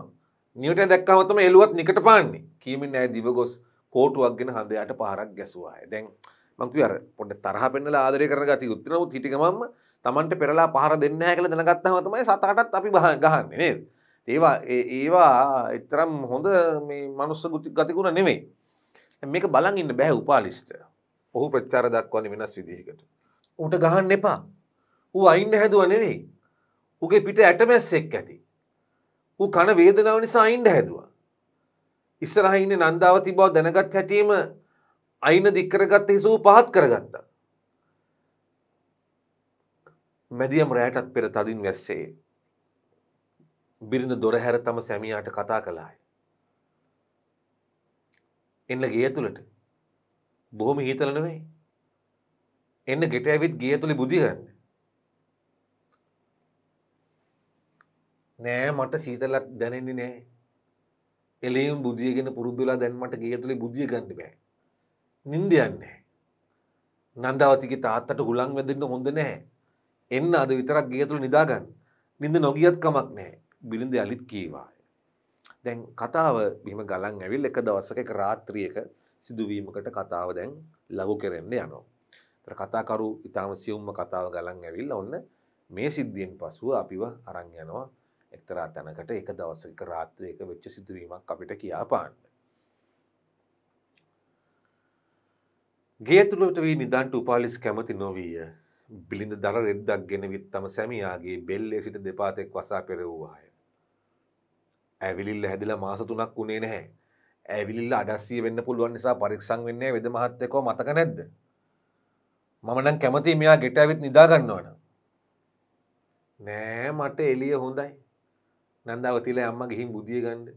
නිියට දැක්කවතම එලුවත් නිකට පාන්නේ කීමින් ඇය දිවගොස් කෝටුවක්ගෙන හඳයට පාරක් ගැසුවාය දැන් මංකවර පොට තරහ පෙන්ල ආදරය කරන ගති උත්තරනව හිටිකමම තමන්ට පෙරලා පහර දෙන්න හැකළ දෙනගත්තහතමයි සතටත් අපි ගහන්නේ නේද. ඒවා ඒවා එතරම් හොඳ මනුස්ස ගුති ගතිකුණ නෙමේ මේක බලන් ඉන්න බැහැ උපාලිස්ට ඔහු ප්‍රචාර දක්වන්නේ වෙනස් විදිහකට ඌට ගහන්න එපා ඌ අයින්න හැදුව නෙවෙයි උගේ පිට ඇටමැස්සෙක් ඇති ඌ කන වේදනාව නිසා අයින්න හැදුවා ඉස්සරහා ඉන්නේ නන්දාවති බව දැනගත් හැටිම අයින දික් කරගත්ත හිස ඌ පහත් කරගත්තා මැදියම් රැයටත් පෙර තදින් වැස්සේ බිරිඳ දොරහැර තම සැමියාට කතා කළාය. එන්න ගේ ඇතුළට බොහොම හීතල නෙවෙයි. එන්න ගෙට ඇවිත් ගේ ඇතුලේ බුදි ගන්න. නෑ මට සීතලක් දැනෙන්නේ නෑ. එලෙයින් බුදියගෙන පුරුද්දුලා දැන් මට ගේ ඇතුලේ බුදිය ගන්න බෑ. නිින්ද යන්නේ. නන්දාවතිගේ තාත්තට හුලං වැදෙන්න හොඳ නැහැ. එන්න අද විතරක් ගේ ඇතුළේ නිදාගන්න. නිින්ද නොගියත් කමක් නැහැ. බිලිඳ යලිත් කීවාය. දැන් කතාව බිම ගලන් ඇවිල් එක දවසක එක රාත්‍රියක සිදුවීමකට කතාව දැන් ලබු කරෙන්නේ යනවා. තර කතාකරු ඉතාම සියුම්ම කතාව ගලන් ඇවිල්ල ඔන්න මේ සිද්ධියෙන් පසුව අපිව අරං යනවා එක්තරා තැනකට එක දවසක රාත්‍රයක වෙච්ච සිදුවීමක් අපිට කියාපාන්න. ගේ තුළට වී නිදන්ට උපාලිස් කැමති නොවීය බිලිඳ දර රෙද්දක් ගෙනවිත් තම සැමියාගේ බෙල්ලේ සිට දෙපාතෙක් වසා පෙරවූවාය. ඇවිල්ල හැදිලා මාස තුනක් වුණේ නැහැ. ඇවිල්ල අඩස්සිය වෙන්න පුළුවන් නිසා පරික්ෂං වෙන්නේ වෙද මහත්තයකෝ මතක නැද්ද. මම නම් කැමති මෙයා ගෙට ඇවිත් නිදාගන්නවන. නෑ මට එලිය හොඳයි. නන්දාවතිල අම්ම ගිහින් බුදිය ගණ්ඩ.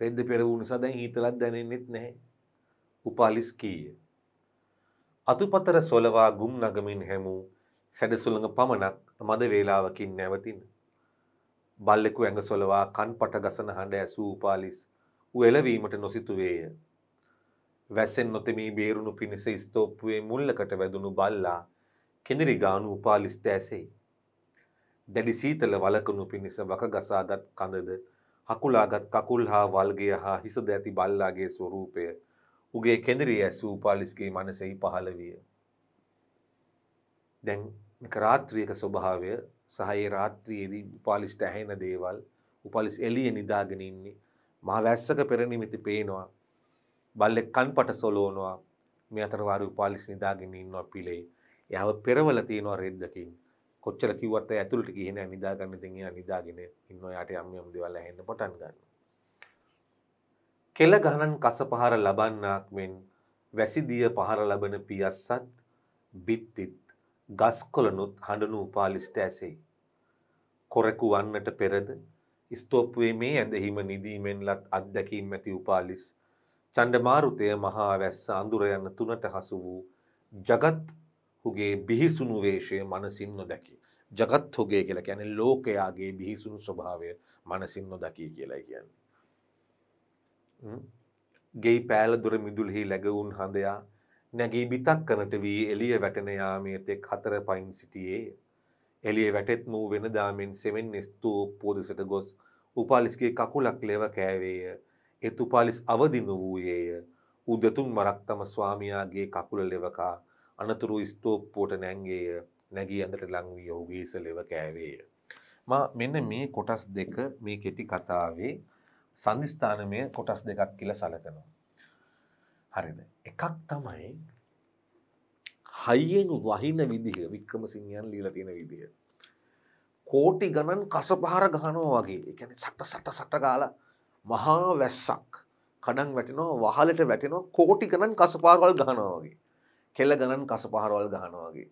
රෙද්ද පෙරවුණු සදැන් හිතලත් දැනෙන්නෙත් නැහැ. උපාලිස් කීය. අතුපතර සොලවා ගුම් නගමින් හැමූ සැඩසුළඟ පමණක් මද වේලාවකින් නැවතින්න. බල්ලෙකු ඇඟසොලවා කන් පට ගසන හඬ ඇසූ පාලිස් ඌ එළවීමට නොසිතුවේය. වැස්සෙන් නොතෙමී බේරුණු පිණිස ස්තෝප්පුවේ මුල්ලකට වැදුණු බල්ලා කෙඳිරි ගානු උපාලිස් දැසෙයි. දැඩි සීතල වලකනු පිණිස වකගසාගත් කඳද හකුලාගත් කකුල් හා වල්ගය හා හිසද ඇති බල්ලාගේ ස්වරූපය උගේ කෙඳිරි ඇසූ උපාලිස්ගේ මනසෙහි පහළ විය. දැන් මේක රාත්‍රියක ස්වභාවය සහයේ රාත්‍රියේදී උපාලිස්ට ඇහෙන දේවල් උපාලිස් එළිය නිදාගෙන ඉන්නේ මහ වැස්සක පෙරනිමිති පේනවා බල්ලෙක් කන්පට සොලවනවා මේ අතර වාරු උපාලිස් නිදාගෙන ඉන්නවා පිළේ එයාව පෙරවල තියෙනවා රෙද්දකින් කොච්චර කිව්වත් ඇය ඇතුළට ගිහින් නෑ නිදාගන්න ඉතින් එයා නිදාගෙන ඉන්නවා යාට යම් යම් දේවල් ඇහෙන්න පටන් ගන්නවා කෙල ගණන් කසපහර ලබන්නාක් මෙන් වැසිදිය පහර ලබන පියස්සත් බිත්තිත් ගස්කොලනුත් හඬනු උපාලිෂ්ට ඇසෙයි. කොරෙකු වන්නට පෙරද ස්තෝප්පුවේ මේ ඇඳහිම නිදීමෙන් ලත් අත්දැකීම් ඇති උපාලිස් චණ්ඩමාරුතය මහා වැස්ස අඳුර යන තුනට හසු වූ ජගත් හුගේ බිහිසුණු වේශය මනසින් නොදැකි. ජගත් හොගේ කියලා කියන්නේ ලෝකයාගේ බිහිසුණු ස්වභාවය මනසින් නොදකී කියලා කියන්නේ. ගෙයි පෑල දුර මිදුල්හි läගවුන් හඳයා නැගී බිතක් කනට වී එළිය වැටෙන යාමේතෙක් හතර පයින් සිටියේ එළිය වැටෙත් මූ වෙනදාමෙන් සෙමෙන් ස්තූප්පෝ දෙසට ගොස් උපාලිස්ගේ කකුලක් ලෙව කෑවේය එත් උපාලිස් අවදිම වූයේය උදතුන් මරක් තම ස්වාමියාගේ කකුල ලෙවකා අනතුරු ස්තෝප්පෝට නැංගේය නැගී ඇඳට ලංවී ඔහුගේස ලෙව කෑවේය. මා මෙන්න මේ කොටස් දෙක මේ කෙටි කතාවේ සන්ධස්ථානමය කොටස් දෙකක් කියල සලකනවා. හරිද එකක් තමයි හයියෙන් වහින විදිහ වික්‍රමසිංහයන් ලීලා තියෙන විදිහ කෝටි ගණන් කසපහර ගහනවා වගේ ඒ කියන්නේ සට සට සට ගාලා මහා වැස්සක් කඩන් වැටෙනවා වහලට වැටෙනවා කෝටි ගණන් කසපහරවල් ගහනවා වගේ කෙල ගණන් කසපහරවල් ගහනවා වගේ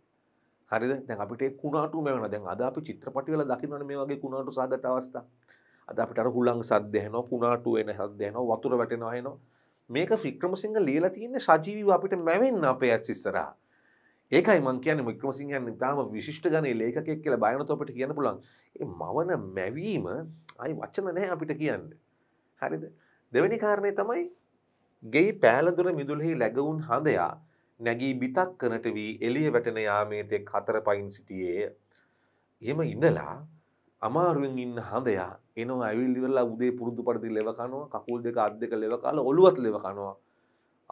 හරිද දැන් අපිට ඒ කුණාටු මෙවන දැන් අද අපි චිත්‍රපටි වල දකින්නවනේ මේ වගේ කුණාටු සාගත අවස්ථා අද අපිට අර හුලං සද්ද ඇහෙනවා කුණාටු එන සද්ද ඇහෙනවා වතුර වැටෙනවා ඇහෙනවා මේක ෆික්‍රමසිංහ ලියලා තියෙන්නේ සජීවීව අපිට මැවෙන්න අපේ ඇස් ඉස්සරහා. ඒකයි මං කියන්නේ වික්‍රමසිංහයන් ඉතාම විශිෂ්ට ගණේ ලේඛකයෙක් කියලා බයනතෝ අපිට කියන්න පුළුවන්. ඒ මවන මැවීම ආයි වචන නැහැ අපිට කියන්න. හරිද? දෙවෙනි කාරණේ තමයි ගෙයි පෑලඳුර මිදුලෙහි läගවුන් හඳයා නැගී බිතක් කරනට වී එළිය වැටෙන යාමේ තෙක් හතර පයින් සිටියේ. එහෙම ඉඳලා අමාරුවෙන් ඉන්න හඳයා එනවා ඇවිල්ලිවෙලා උදේ පුරුදු පරිදි ලෙව කනවා කකුල් දෙක අත් දෙක ලෙව කාලා ඔළුවත් ලෙව කනවා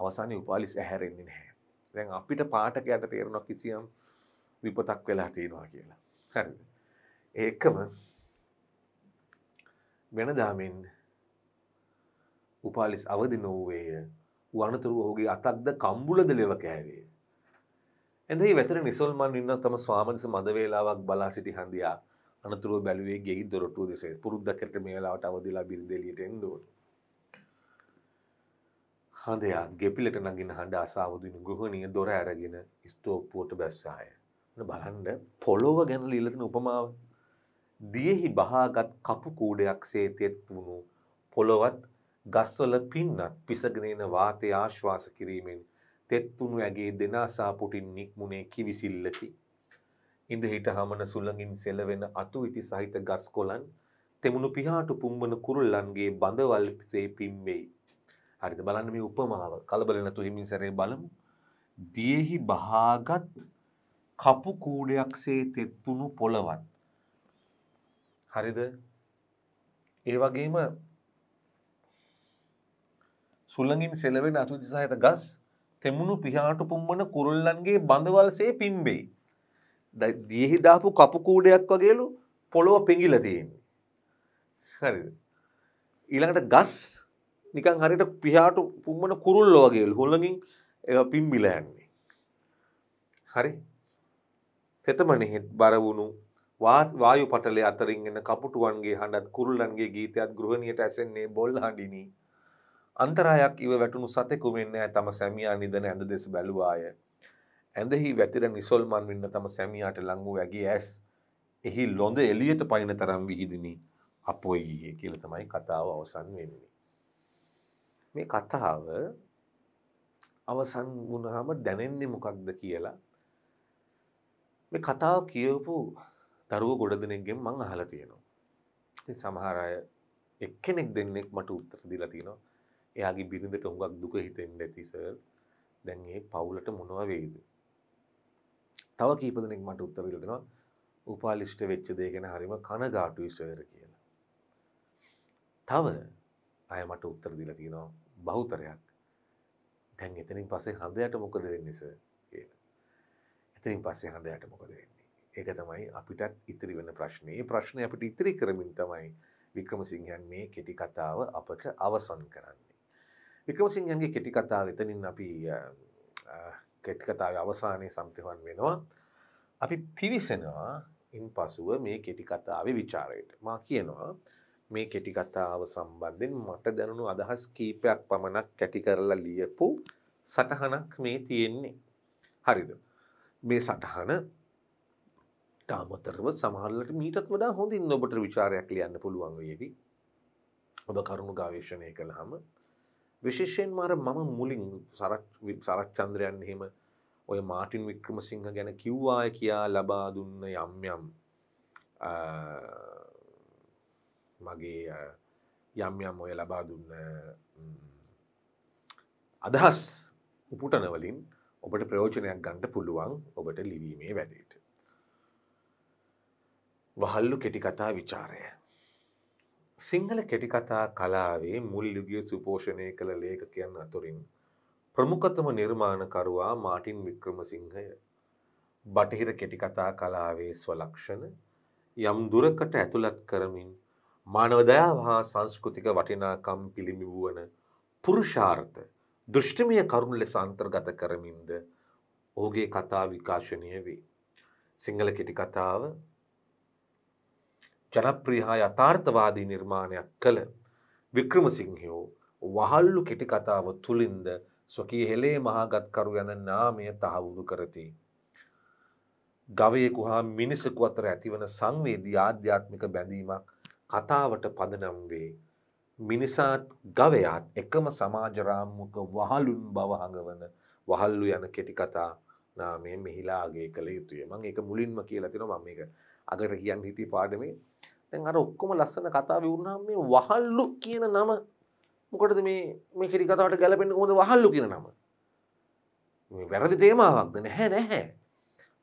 අවසානයේ උපාලිස් ඇහැරෙන්නේ නැහැ දැන් අපිට පාඨකයට තේරෙනවා කිසියම් විපතක් වෙලා තියෙනවා කියලා හරිද ඒකම වෙනදාමින් උපාලිස් අවදි නොවේය වනතුරු ඔහුගේ අතක්ද කම්බුලද ලෙව කෑවේ. ඇඳෙහි වැතර නිසල්මන් ඉන්න තම ස්වාමනිස මද වේලාවක් බලා සිටි හඳියා අනතුරුව බැලුවේ ගෙයි දොරටුව දෙසේ පුරුද්දකට මේ වෙලාවට අවදිලා බිරිඳෙලියට එන්න ඕන. හඳයා ගෙපිලට නගින හඬ අසාවදින ගෘහණිය දොර ඇරගෙන ස්තෝප්පුවට බැස්සාය. බලන්න පොළොව ගැන ලීලා තියෙන උපමාව. දියෙහි බහාගත් කපු කූඩයක් සේතෙත් වුණු පොළොවත් ගස්වල පින්නත් පිසගෙන එන වාතය ආශ්වාස කිරීමෙන් තෙත් තුණු ඇගේ දෙනාසා පුටින් නික්මුනේ කිවිසිල්ලකි. ඉඳහිට හමන සුළඟින් සෙලවෙන අතු ඉති සහිත ගස්කොලන් තෙමුණු පිහාටු පුම්බන කුරුල්ලන්ගේ බඳවල් සේ පිම්වෙයි. හරිද බලන්න මේ උපමාව කලබල නැතු හිමින් සැරේ බලමු. දියෙහි බහාගත් කපු කූඩයක්සේ තෙත්තුණු පොළවත්. හරිද? ඒ වගේම සුළඟින් සෙලවෙන අතු දිසායත ගස් තෙමුණු පිහාටු පුම්බන කුරුල්ලන්ගේ බඳවල්සේ පිම්බෙයි. දියහි දාපු කපු කූඩයක් වගේලු පොළොව පෙඟිලා තියෙන්නේ. හරිද? ඊළඟට ගස් නිකන් හරියට පියාට පුම්මන කුරුල්ල වගේලු හොළඟින් ඒවා පිම්බිලා යන්නේ. හරි? තෙතමනෙහි බර වුණු වායු පටලේ අතරින් එන කපුටුවන්ගේ හඬත් කුරුල්ලන්ගේ ගීතයත් ගෘහණියට ඇසෙන්නේ බොල් හඬිනි. අන්තරායක් ඉව වැටුණු සතෙකු මෙන්නේ තම සැමියා නිදන ඇඳ දෙස බැලුවාය. ඇඳෙහි වැතිර නිසොල්මන් වෙන්න තම සැමියාට ලං වූ ඇගේ ඇස් එහි ලොඳ එළියට පයින් තරම් විහිදිනි අපොයියේ කියලා තමයි කතාව අවසන් වෙන්නේ. මේ කතාව අවසන් වුණාම දැනෙන්නේ මොකක්ද කියලා මේ කතාව කියවපු දරුවෝ ගොඩ දෙනෙක්ගෙන් මං අහලා තියෙනවා. ඉතින් සමහර අය එක්කෙනෙක් දෙන්නෙක් මට උත්තර දීලා තිනවා. එයාගේ බිරිඳට හුඟක් දුක හිතෙන්න ඇති සර්. දැන් මේ පවුලට මොනව වේද? තව කීප දෙනෙක් මට උත්තර දීලා දෙනවා උපාලිෂ්ඨ වෙච්ච දේ ගැන හරිම කනගාටුයි සර් කියලා. තව අය මට උත්තර දීලා තිනවා බහුතරයක් දැන් එතනින් පස්සේ හදයට මොකද වෙන්නේ සර් කියලා. එතනින් පස්සේ හදයට මොකද වෙන්නේ? ඒක තමයි අපිටත් ඉතිරි වෙන ප්‍රශ්නේ. ඒ ප්‍රශ්නේ අපිට ඉතිරි කරමින් තමයි වික්‍රමසිංහයන් මේ කෙටි කතාව අපට අවසන් කරන්නේ. වික්‍රමසිංහයන්ගේ කෙටි කතාව එතනින් අපි කෙට්කතාව අවසානය සම්ප්‍රවන් වෙනවා. අපි පිවිසෙනවා ඉන් පසුව මේ කෙටිකතාව විචාරයට. මා කියනවා මේ කෙටිකතාව සම්බන්ධෙන් මට දැනුණු අදහස් කීපයක් පමණක් කැටි කරලා ලියපු සටහනක් මේ තියෙන්නේ. හරිද. මේ සටහන තාමතරව සමහරලට මීටත් වඩා හොඳින් ඔබට විචාරයක් ලියන්න පුළුවන් වේවි. ඔබ කරුණු ගවේෂණය කළහම විශේෂයෙන් මර මම මුලින් සරක් සරච්චන්ද්‍රයන් හෙම ඔය මාටින් වික්‍රම සිංහ ගැන කිව්වාය කියා ලබා දුන්න යම් යම් මගේ යම් යම් ඔය ලබා දුන්න අදහස් උපුටනවලින් ඔබට ප්‍රයෝජනයක් ගණ්ඩ පුළුවන් ඔබට ලිවීමේ වැඩේට. වහල්ලු කෙටි කතා විචාරය සිංහල කෙටිකතා කලාවේ මුල් යුගිය සුපෝෂණය කළ ලේඛකයන් අතුරින් ප්‍රමුඛතම නිර්මාණකරුවා මාටින් වික්‍රමසිංහය බටහිර කෙටිකතා කලාවේ ස්වලක්ෂණ යම් දුරකට ඇතුළත් කරමින් මානව දයාව හා සංස්කෘතික වටිනාකම් පිළිමි වුවන පුරුෂාර්ථ දෘෂ්ටිමය කරුණු ලෙස අන්තර්ගත කරමින්ද ඔහුගේ කතා විකාශනය වේ. සිංහල කෙටිකතාව ජනප්‍රිය හා යථාර්ථවාදී නිර්මාණයක් කළ වික්‍රමසිංහයෝ වහල්ලු කෙටි කතාව තුලින්ද ස්වකී හෙලේ මහාගත්කරු යන නාමය තහවුරු කරති. ගවයෙකු හා මිනිසකු අතර ඇතිවන සංවේදී ආධ්‍යාත්මික බැඳීමක් කතාවට පදනම් වේ. මිනිසාත් ගවයාත් එකම සමාජ රාමුක වහලුන් බව හඟවන වහල්ලු යන කෙටි කතා නාමයෙන් මෙහිලා අගය කළ යුතුය. මම ඒක මුලින්ම කියලා තිනවා මම මේක අද රහියන් හිටිය පාඩමේ දැන් අර ඔක්කොම ලස්සන කතා විවුරුනහම මේ වහල්ලු කියන නම මොකටද මේ මේ කිරි කතාවට ගැලපෙන්නේ කොහොමද වහල්ලු කියන නම? මේ වැරදි තේමාවක්ද නැහැ නැහැ.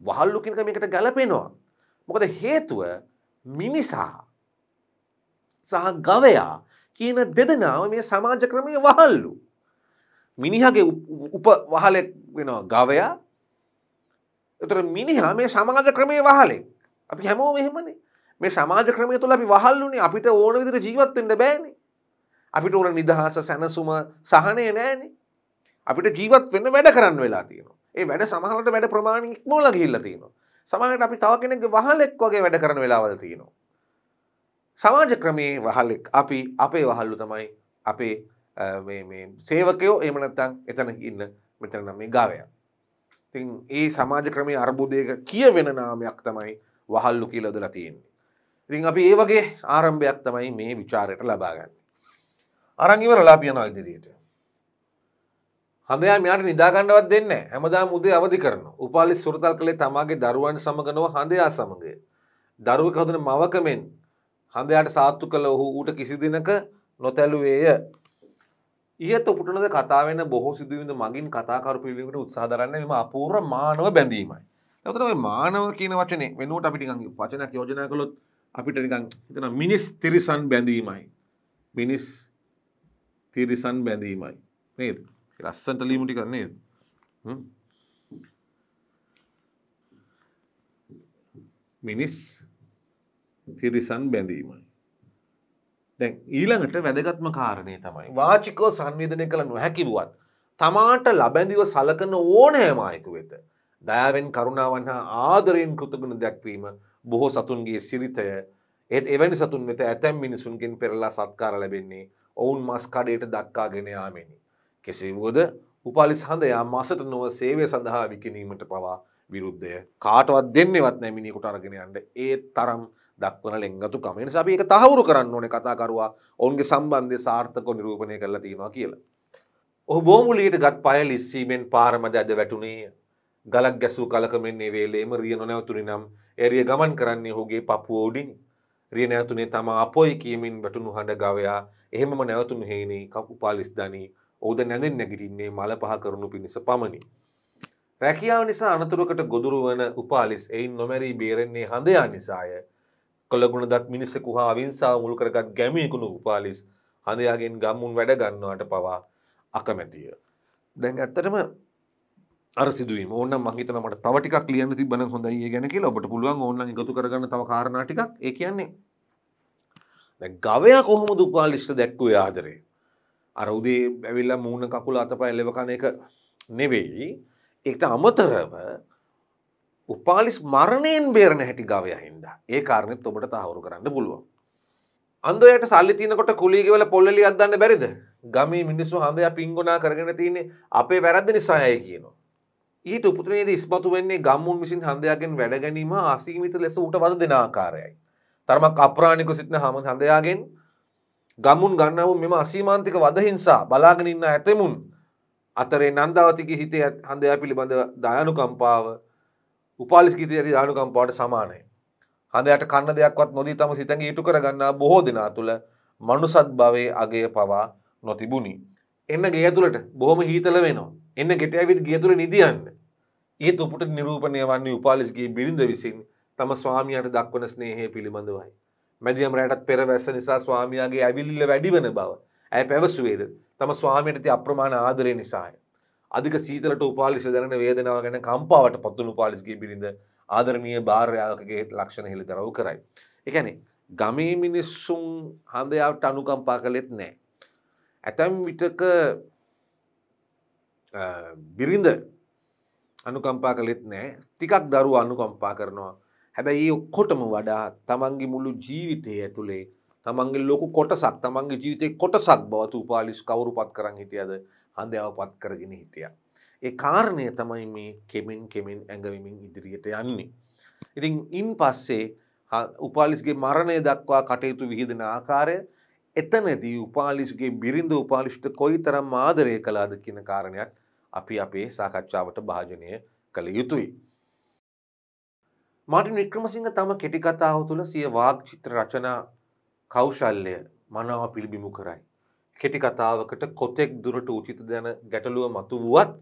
වහල්ලු කියනක මේකට ගැලපෙනවා. මොකද හේතුව මිනිසා සහ ගවයා කියන දෙදෙනාව මේ සමාජ ක්‍රමයේ වහල්ලු. මිනිහගේ උප වහලෙක් වෙනවා ගවයා. ඒතර මිනිහා මේ සමාජ ක්‍රමයේ වහලෙක්. අපි හැමෝම එහෙමනේ. මේ සමාජ ක්‍රමය තුළ අපි වහල්ලුනේ අපිට ඕන විදිහට ජීවත් වෙන්න බෑනේ. අපිට ඕන නිදහස සැනසුම සහනය නෑනේ. අපිට ජීවත් වෙන්න වැඩ කරන්න වෙලා තියෙනවා. ඒ වැඩ සමහරට වැඩ ප්‍රමාණය ඉක්මවලා ගිහිල්ලා තියෙනවා. සමහරට අපි තව කෙනෙක්ගේ වහලෙක් වගේ වැඩ කරන වෙලාවල් තියෙනවා. සමාජ ක්‍රමයේ වහලෙක් අපි අපේ වහල්ලු තමයි අපේ සේවකයෝ එමනත්තං එතන ඉන්න මෙතන නම් මේ ගාවය. තින් ඒ සමාජ ක්‍රමය අර්බුදයක කියවෙන නාමයක් තමයි වහල්ලු කියලදලා තියෙන්නේ. ඉතින් අපි ඒ වගේ ආරම්භයක් තමයි මේ විචාරයට ලබාගන්න. අරංගිවර ලාපියනවා ඉදිරියට. හඳයා මෙයාට නිදාගන්නවත් දෙන්න හැමදා මුදේ අවධි කරන උපාලි සුරතල් කළේ තමාගේ දරුවන් සමගනව හඳයා සමගය. දරුවක හදන මවකමෙන් හඳයාට සාත්තු කළ ඔහු ඌට කිසිදිනක නොතැලුවේය. ඉහත උපටනද කතාවෙන බොහෝ සිදුවිඳ මගින් කතාකරු පිළිීමට උත්සාධරන්න මෙම අපූර මානව බැඳීමයි. ඇතම මානව කියන වචනේ වෙනුවට අපිටිගගේ වචනයක් යෝජනා කළොත් අපිට නිකං හිතන මිනිස් තිරිසන් බැඳීමයි. මිනිස් තිරිසන් බැඳීමයි. නේද? ලස්සන්ට ලීම ටිකක් නේද? මිනිස් තිරිසන් බැඳීමයි. දැන් ඊළඟට වැදගත්ම කාරණය තමයි වාචිකෝ සංවේධනය කළ නොහැකිරුවත් තමාට ලබැඳිව සලකන ඕනෑමායකු වෙත දයාවෙන් කරුණාවන් හා ආදරයෙන් කෘතගුණ දැක්වීම බොහෝ සතුන්ගේ සිරිතය ඒත් එවැනි සතුන් වෙත ඇතැම් මිනිසුන්ගෙන් පෙරලා සත්කාර ලැබෙන්නේ ඔවුන් මස් කඩයට දක්කාගෙන යාමෙනි. කෙසේ වුවද උපාලිස් හඳයා මසට නොව සේවය සඳහා විකිනීමට පවා විරුද්ධය කාටවත් දෙන්නවත් නැමිනිකුට අරගෙන යන්න ඒ තරම් දක්වන ලෙංගතු කමෙන් සබ එක තහවුරු කරන්න ඕන කතාකරවා ඔවුන්ගේ සම්බන්ධය සාර්ථක නිරූපණය කරලා තියෙනවා කියලා. ඔහු බෝමුලියට ගත් පය ලිස්සීමෙන් පාරමද ඇද වැටුණේ ගලක් ගැසූ කලකමෙන් වේලේම රිය නොනැවතුනි නම් එරිය ගමන් කරන්නේ හුගේ පපුුව උඩින් රිය නැවතුනේ තමා අපොයි කියමින් වැටුණු හඬ ගවයා එහෙමම නැවතුණු හේනි කපු පාලිස්ධනී ඔවුද නැඳෙන් නැගිටින්නේ මල පහ කරනු පිණිස පමණි. රැකියාව නිසා අනතුරකට ගොදුරුවන උපාලිස් එයින් නොමැරී බේරෙන්නේ හඳයා නිසාය. කොළගුණ දත් මිනිසකු හා විංසා මුල් කරගත් ගැමියකුණු උපාලිස් හඳයාගෙන් ගම්මුන් වැඩගන්නවාට පවා අකමැතිය. දැන් ඇත්තටම අර සිදුවීම ඕන්න මහිතන මට තව ටිකක් ලියන්න තිබන හොඳයි ගැන කියලා ඔබට පුළුවන් ඕන්න එකතු කරගන්න තව කාරණා ටිකක් ඒ කියන්නේ ගවයා කොහොම දුපාලිෂ්ට දැක්වේ ආදරේ අර උදේ ඇවිල්ලා මූුණ කකුල අතපය එලවකන එක නෙවෙයි එකට අමතරව උපාලිස් මරණයෙන් බේරණ හැටි ගවයා හින්ද ඒ කාරණෙත් ඔබට තහවුරු කරන්න පුළුවන් අන්දයට සල්ලි තියනකොට කුලිගවල පොල්ලි අදන්න බැරිද ගමී මිනිස්සු හඳය පින්ගුණා කරගෙන තියන්නේ අපේ වැරද්ද නිසායයි කියනවා ඊට උපතනයේද ඉස්මතු වෙන්නේ ගම්මුන් විසින් හන්දයාගෙන් වැඩගැනීම අසීමිත ලෙස ඌට වද දෙෙන ආකාරයයි. තරමක් අප්‍රාණික සිටින හම හඳයාගෙන් ගමුන් ගන්නවුන් මෙම අසීමන්තික වදහිංසා බලාගෙනඉන්න ඇතෙමුන් අතරේ නන්දාවතික හිතේ හඳයා පිළිබඳ දයනුකම්පාව උපාලිස්කිත ඇති දානුකම්පාට සමානය. හඳයට කන්න දෙයක්වත් නොදී තම සිතැ ඉටු කරගන්නා බොහෝ දෙනා තුළ මනුසත් භවේ අගේ පවා නොතිබුණි. එන්න ගේ ඇතුළට බොහොම හීතල වෙනවා. එන්න ගෙට ඇවිත් ගිය තුළ නිදියන්න. ඒ තුපට නිරූපණය වන්නේ උපාලිස්ගේ බිරිඳ විසින් තම ස්වාමියයට දක්වන ස්නේහය පිළිබඳවයි. මැදියම් රැටත් පෙර වැස්ස නිසා ස්වාමියයාගේ ඇවිල්ල වැඩිවන බව. ඇය පැවසුවේද තම ස්වාමියට ති අප්‍රමාණ ආදරය නිසාය. අධික සීතලට උපාලිස දැන වේදනාව ගැන කම්පාවට පත්තුන උපාලිස්ගේ බිරිඳ ආදරණය භාර්යාවකගේ ලක්ෂණ හෙළි දරව් කරයි. එකනේ ගමේ මිනිස්සුන් හඳයාවට අනුකම්පා කළෙත් නෑ. ඇතැම් විටක බිරිඳ අනුකම්පා කළෙත් නෑ ටිකක් දරු අනුකම්පා කරනවා හැබැයි ඒ ඔක්කොටම වඩා තමන්ගේ මුළු ජීවිතය ඇතුළේ තමන්ගේ ලොකු කොටසක් තමන්ගේ ජීවිතය කොටසක් බවතු උපාලිස් කවරු පත් කරන්න හිටියද හඳයාව පත් කරගෙන හිටිය. ඒ කාරණය තමයි මේ කෙමෙන් කෙමෙන් ඇඟවිමින් ඉදිරියට යන්නේ. ඉතින් ඉන් පස්සේ උපාලිස්ගේ මරණය දක්වා කටයුතු විහිදෙන ආකාරය එතනැති උපාලිස්ගේ බිරිඳ උපාලිෂ්ට කොයි තරම් ආදරය කලාද කියන කාරණයක් අපි අපේ සාකච්ඡාවට භාජනය කළ යුතුයි. මාටින් වික්‍රමසිංහ තම කෙටිකතාව තුළ සිය වාග් චිත්‍ර රචනා කෞශල්ලය මනාව පිළිබිමු කරයි. කෙටිකතාවකට කොතෙක් දුරට උචිත දැන ගැටලුව මතු වුවත්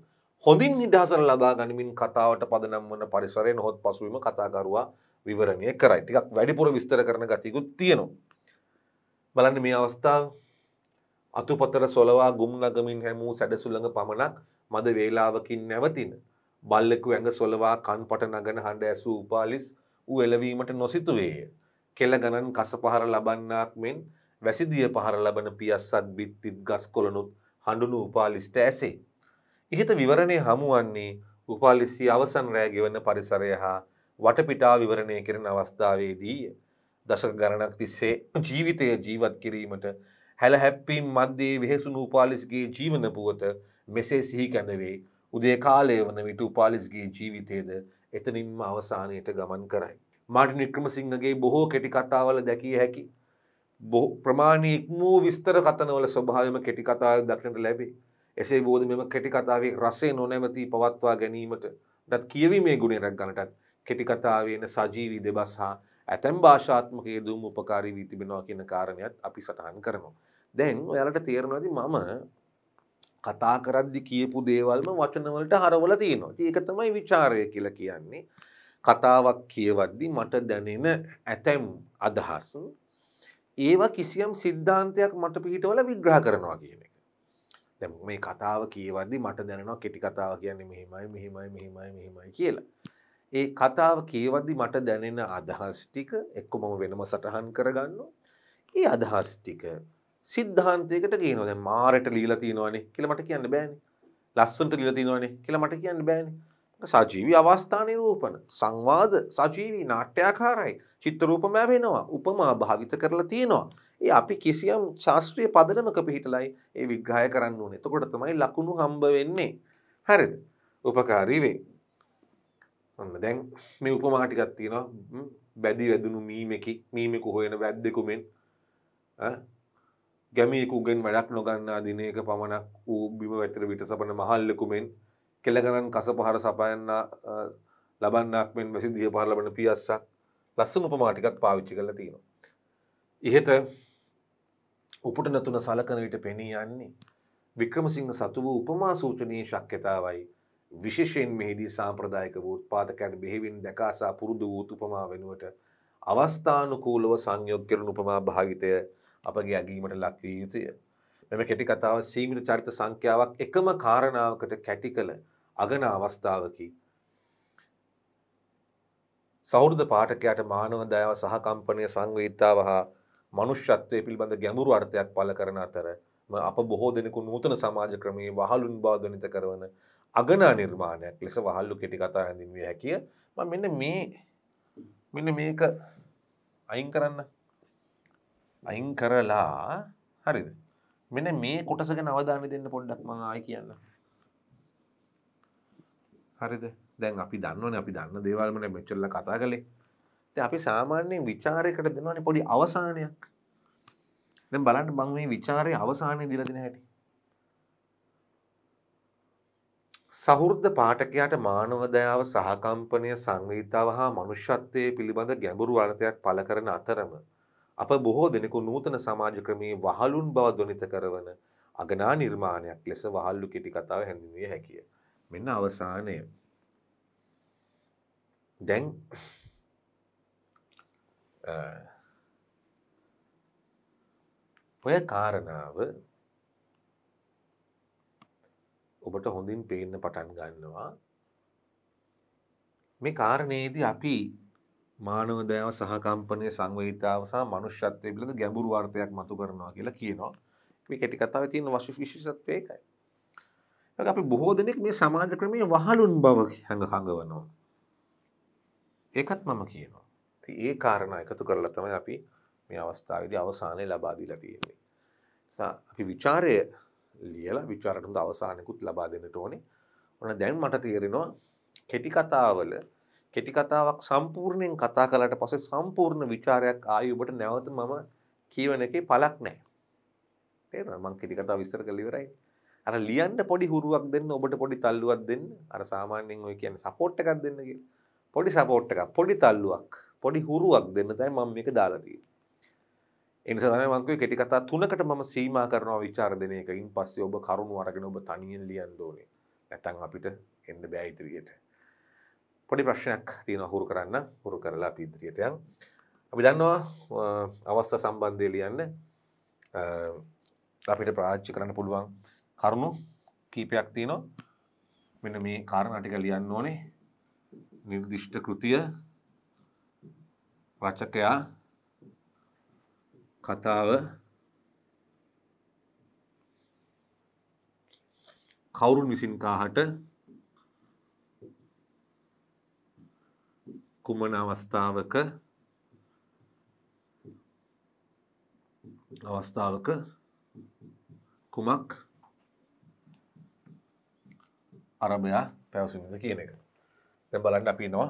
හොඳින් නිදහසර ලබා ගනිමින් කතාවට පදනම් වන පරිසරය නොහොත් පසුවීම කතාකරුවා විවරණය කරයි. ටිකක් වැඩිපුර විස්තර කරන ගතියකුත් තියෙනවා. බලන්න මේ අවස්ථාව අතුපතර සොලවා ගුම් නගමින් හැමූ සැඩසුළඟ පමණක් මද වේලාවකින් නැවතින. බල්ලෙකු ඇඟ සොලවා කන්පට නගන හඬ ඇසූ උපාලිස් ඌ එළවීමට නොසිතුවේය. කෙළ ගණන් කස පහර ලබන්නාක් මෙන් වැසිදිය පහර ලබන පියස්සත් බිත්තිත් ගස් කොළනුත් හඬුණු උපාලිස්ට ඇසේ. ඉහත විවරණය හමුවන්නේ උපාලිස්සි අවසන් රෑ ගෙවන පරිසරය හා වටපිටා විවරණය කරන අවස්ථාවේදීය. දශක ගණනක් තිස්සේ ජීවිතය ජීවත් කිරීමට හැල හැප්පීම් මධ්‍යයේ වෙහෙසුණු උපාලිස්ගේ ජීවන පුවත මෙසේ සිහි කැඳවේ උදේ කාලය වන විට උපාලිස්ගේ ජීවිතයද එතනින්ම අවසානයට ගමන් කරයි. මාටි නික්‍රමසිංහගේ බොහෝ කෙටි කතාවල දැකිය හැකි. ප්‍රමාණීක් වූ විස්තර කතනවල ස්වභාවම කෙටි කතා දක්නට ලැබේ. එසේ බෝධ මෙම කෙටි කතාවේ රසේ නොනැමති පවත්වා ගැනීමට ටත් කියවීමේ ගුණේ රැක් ගණටත් කෙටි කතාවේන සජීවී දෙබස් හා ඇතැම් භාෂාත්මක යෙදුම් උපකාරී වී තිබෙනවා කියන කාරණයත් අපි සටහන් කරනවා. දැන් ඔයාලට තේරෙනවාද මම කතා කරද්දි කියපු දේවල්ම වචනවලට හරවල තියෙනවා. ඒක තමයි ਵਿਚාරය කියලා කියන්නේ. කතාවක් කියවද්දි මට දැනෙන ඇතැම් අදහස් ඒවා කිසියම් සිද්ධාන්තයක් මට පිටවල විග්‍රහ කරනවා කියන එක. දැන් මේ කතාව කියවද්දි මට දැනෙනවා කෙටි කතාව කියන්නේ මෙහෙමයි මෙහෙමයි මෙහෙමයි මෙහෙමයි කියලා. ඒ කතාව කියවද්දි මට දැනෙන අදහස් ටික එක්ක මම වෙනම සටහන් කරගන්නවා. ඒ අදහස් ටික සිද්ධාන්තයකට ගේනවා දැන් මාරට ලීලා තියෙනවනේ කියලා මට කියන්න බෑනේ. ලස්සනට ලීලා තියෙනවනේ කියලා මට කියන්න බෑනේ. සජීවී අවස්ථා නිරූපණ සංවාද සජීවී නාට්‍යාකාරයි චිත්‍ර රූපමය වෙනවා උපමා භාවිත කරලා තියෙනවා. ඒ අපි කිසියම් ශාස්ත්‍රීය පදනමක පිහිටලයි ඒ විග්‍රහය කරන්න ඕනේ. එතකොට තමයි ලකුණු හම්බ වෙන්නේ. හරිද? උපකාරී වේ. ඔන්න දැන් මේ උපමා ටිකක් තියෙනවා. බැදි වැදුණු මීමෙකි මීමෙකු හොයන වැද්දෙකු මෙන් ගැමියෙකුගෙන් වැඩක් නොගන්නා දිනයක පමණක් වූ බිම වැතර විට සපන මහල්ලකුමෙන් කෙළගණන් කස පහර සපයන්න ලබන්නක් මෙන් වැසි දිය පහර ලබන පියස්සක් ලස්සන උපමාටිකක් පාවිච්චි කරලා තියෙනවා. ඉහත උපට නැතුන සලකන විට පෙනී යන්නේ වික්‍රමසිංහ සතු වූ උපමා සූචනයේ ශක්්‍යතාවයි විශේෂයෙන් මෙහිදී සාම්ප්‍රදායක වූ උත්පාදකයන් බෙහෙවින් දැකාසා පුරුදු වූ උපමා වෙනුවට අවස්ථානුකූලව සංයෝග කරන උපමා භාවිතය අපගේ ඇගීමට ලක්විය යුතුය. මෙම කෙටි කතාව සීමිත චරිත සංඛ්‍යාවක් එකම කාරණාවකට කැටි කළ අගන අවස්ථාවකි. සෞෘධ පාටකයට මානව දයාව සහකම්පනය සංවීතාව හා මනුෂ්‍යත්වය පිළිබඳ ගැමුරු අර්ථයක් පල කරන අතරම අප බොහෝ දෙනෙකු නූතන සමාජ ක්‍රමයේ වහලුන් බාධනිත කරවන අගනා නිර්මාණයක් ලෙස වහල්ලු කෙටි කතා හැඳින්විය හැකිය මෙන්න මේ මෙන්න මේක අයින් කරන්න අයින් කරලා හරිද මෙන මේ කොටසක නවධාන දෙන්න පොඩ්ඩක් මඟයි කියන්න හරිද දැන් අපි දන්නවන අපි දන්න දේවල්මන මෙච්චල්ල කතා කළේ ති අපි සාමාන්‍යයෙන් විචාරයකට දෙනවන පොඩි අවසානයක් දැ බලන්න බං මේ විචාරය අවසානය දිලදින හැටි සහෘර්ද පාටකයාට මානවදයාව සහකම්පනය සංවීතාව හා මනුෂ්‍යත්වය පිළිබඳ ගැඹුරු අර්ථයක් පළ කරන අතරම අප බොහෝ දෙනෙකු නූතන සමාජ ක්‍රමයේ වහලුන් බව ධනිත කරවන අගනා නිර්මාණයක් ලෙස වහල්ලු කෙටි කතාව හැඳින්විය හැකිය. මෙන්න අවසානය. දැන් ඔය කාරණාව ඔබට හොඳින් පේන්න පටන් ගන්නවා මේ කාරණයේදී අපි මානව දෑව සහකම්පනය සංවහිතාව සහ මනුෂ්‍යත්වය පිළිඳ ගැඹුරු අර්ථයක් මතු කරනවා කියලා කියනවා මේ කැටි කතාව තියෙන වශ විශෂත්වය එකයි. අපි බොහෝ දෙනෙක් මේ සමාජ ක්‍රමය වහලුන් බව හැඟ හඟවනවා. ඒකත් මම කියනවා. ඒ කාරණ එකතු කරලා තමයි අපි මේ අවස්ථාවේදී අවසානය ලබා දීලා තියෙන්නේ. නිසා අපි ਵਿਚාරය ලියලා ਵਿਚාරට හොඳ අවසානයකුත් ලබා දෙන්නට ඕනේ. ඔන්න දැන් මට තේරෙනවා කෙටි කතාවල කෙටි කතාවක් සම්පූර්ණයෙන් කතා කළාට පස්සේ සම්පූර්ණ ਵਿਚාරයක් ආයෙ ඔබට නැවත මම කියවන එකේ පළක් නැහැ. තේරෙනවද? මම කෙටි කතාව විස්තර කරලා ඉවරයි. අර ලියන්න පොඩි හුරුවක් දෙන්න ඔබට පොඩි තල්ලුවක් දෙන්න අර සාමාන්‍යයෙන් ඔය කියන්නේ සපෝට් එකක් දෙන්න කියලා. පොඩි සපෝට් එකක්, පොඩි තල්ලුවක්, පොඩි හුරුවක් දෙන්න තමයි මම මේක දාලා තියෙන්නේ. ඒ නිසා තමයි මම කිව්වේ කෙටි කතා තුනකට මම සීමා කරනවා ਵਿਚාර දෙන එකකින් පස්සේ ඔබ කරුණු අරගෙන ඔබ තනියෙන් ලියන්න ඕනේ. නැත්නම් අපිට එන්න බෑ ඉදිරියට. පොඩි ප්‍රශ්නයක් තියෙන හුරු කරන්න හුරු කරලා පීදිරියටයන් අපි දන්නවා අවස්ථ සම්බන්ධය ලියන්න අපිට ප්‍රාච්චි කරන්න පුළුවන් කරුණු කීපයක් තියනවා මෙන මේ කාරණටික ලියන්න ඕනේ නිර්දිිෂ්ට කෘතිය වචකයා කතාව කවුරුන් විසින් කාහට කුමන අවස්ථාවක අවස්ථාවක කුමක් අරභයා පැවසුමිද කියන එක දැ බලන්න අපි නවා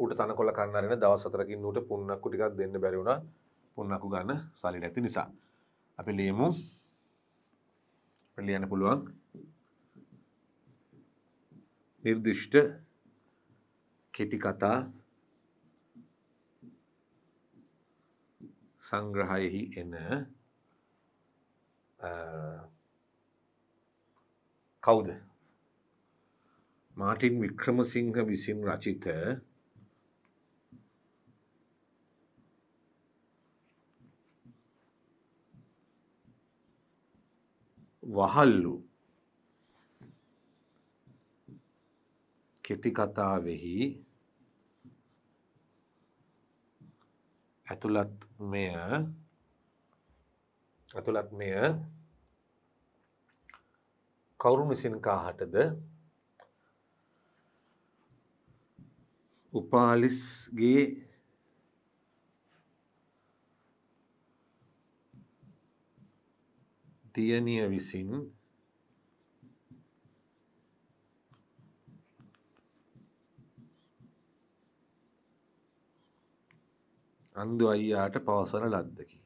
ඌට තන කොල කන්නරෙන දවසතරකින් ඌට පුන්නක්කු ටිකක් දෙන්න බැරිවුණ පුන්නකු ගන්න සලිට ඇති නිසා අපි ලියමු ලියන පුළුවන් නිර්දිෂ්ට කෙටි කතා සංග්‍රහයෙහි එන කවුද මාටින් වික්‍රමසිංහ විසින් රචිත වහල්ලු කෙටි කතාවෙහි ඇතුළත් මෙය ඇතුළත් මෙය කවුරුන් විසින් කාහටද උපාලිස්ගේ දියණිය විසින් අන්දු අයියාට පවසන ලද්දකි.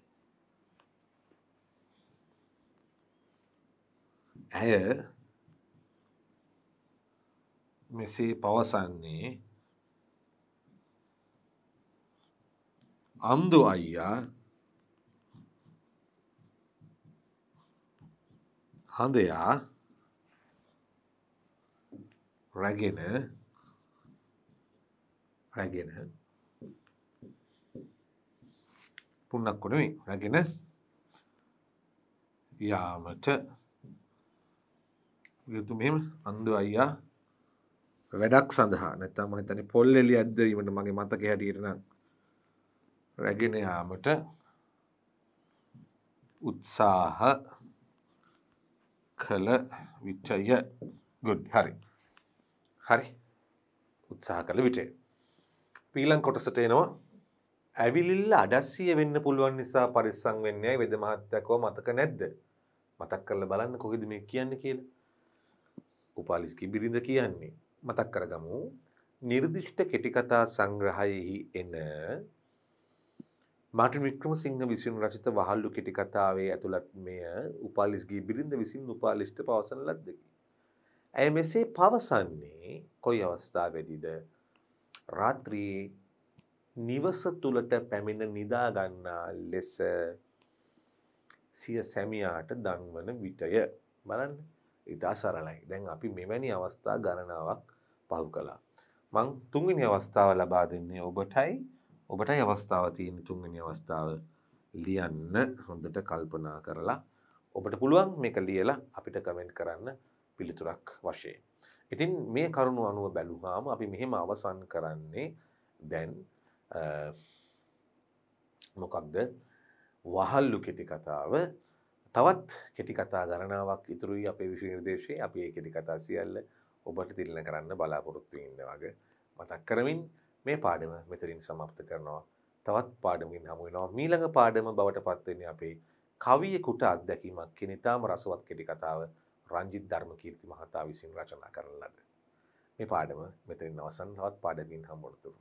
ඇය මෙසේ පවසන්නේ අන්දු අයියා හඳයා රැගෙන රැගෙන පුන්නක්කොඩමි රැගෙන යාමට යුතු මෙම අන්දු අයියා වැඩක් සඳහා නැත්තම් හිතන පොල් එලි අද්දීමට මගේ මතක හැටියටනම් රැගෙන යාමට උත්සාහ කළ විටය ගුඩ් හරි හරි උත්සාහ කළ විටේ පීලන් කොටසට එනවා ඇවිලිල්ල අඩස්සිය වෙන්න පුළුවන් නිසා පරිස්සං වෙන්නේ වෙද මහත්තයකෝ මතක නැද්ද මතක් කරල බලන්න කොහෙද මේ කියන්න කියලා. උපාලිස්කි බිරිඳ කියන්නේ මතක් කරගමු නිර්දිෂ්ට කෙටිකතා සංග්‍රහයෙහි එන මාටින් වික්‍රමසිංහ විසින් රචිත වහල්ලු කෙටි කතාවේ ඇතුළත් මෙය උපාලිස්ගේ බිරිඳ විසින් උපාලිෂ්ට පවසන ලද්දකි. ඇය මෙසේ පවසන්නේ කොයි අවස්ථාවේදීද? රාත්‍රියේ නිවස තුලට පැමිණ නිදා ගන්නා ලෙස සිය සැමියාට දන්වන විටය බලන්න ඉතා සරලයි දැන් අපි මෙවැනි අවස්ථා ගණනාවක් පහු කළා මං තුන්වෙනි අවස්ථාව ලබා දෙන්නේ ඔබටයි ඔබටයි අවස්ථාව තියෙන තුන්වෙනි අවස්ථාව ලියන්න හොඳට කල්පනා කරලා ඔබට පුළුවන් මේක ලියලා අපිට කමෙන්ට් කරන්න පිළිතුරක් වශයෙන් ඉතින් මේ කරුණු අනුව බැලුවාම අපි මෙහෙම අවසන් කරන්නේ දැන් මොකක්ද වහල්ලු කෙටි කතාව තවත් කෙටි කතා ගණනාවක් ඉතුරුයි අපේ විශෂ නිර්දේශය අපි ඒ කෙටි කතා සියල්ල ඔබට තිරණ කරන්න බලාපොරොත්තු ඉන්න වගේ මතක් කරමින් මේ පාඩම මෙතරින් සමප්ත කරනවා තවත් පාඩමින් හමුවෙනවා මීළඟ පාඩම බවට පත්වෙන අපේ කවියකුට අත්දැකීමක් කෙනෙතාම රසවත් කෙටි කතාව රංජිත් ධර්ම කීර්ති මහතා විසින් රචනා කරන ලද. මේ පාඩම මෙතරින් අවසන් තවත් පාඩමින් හම්බොනතුරු.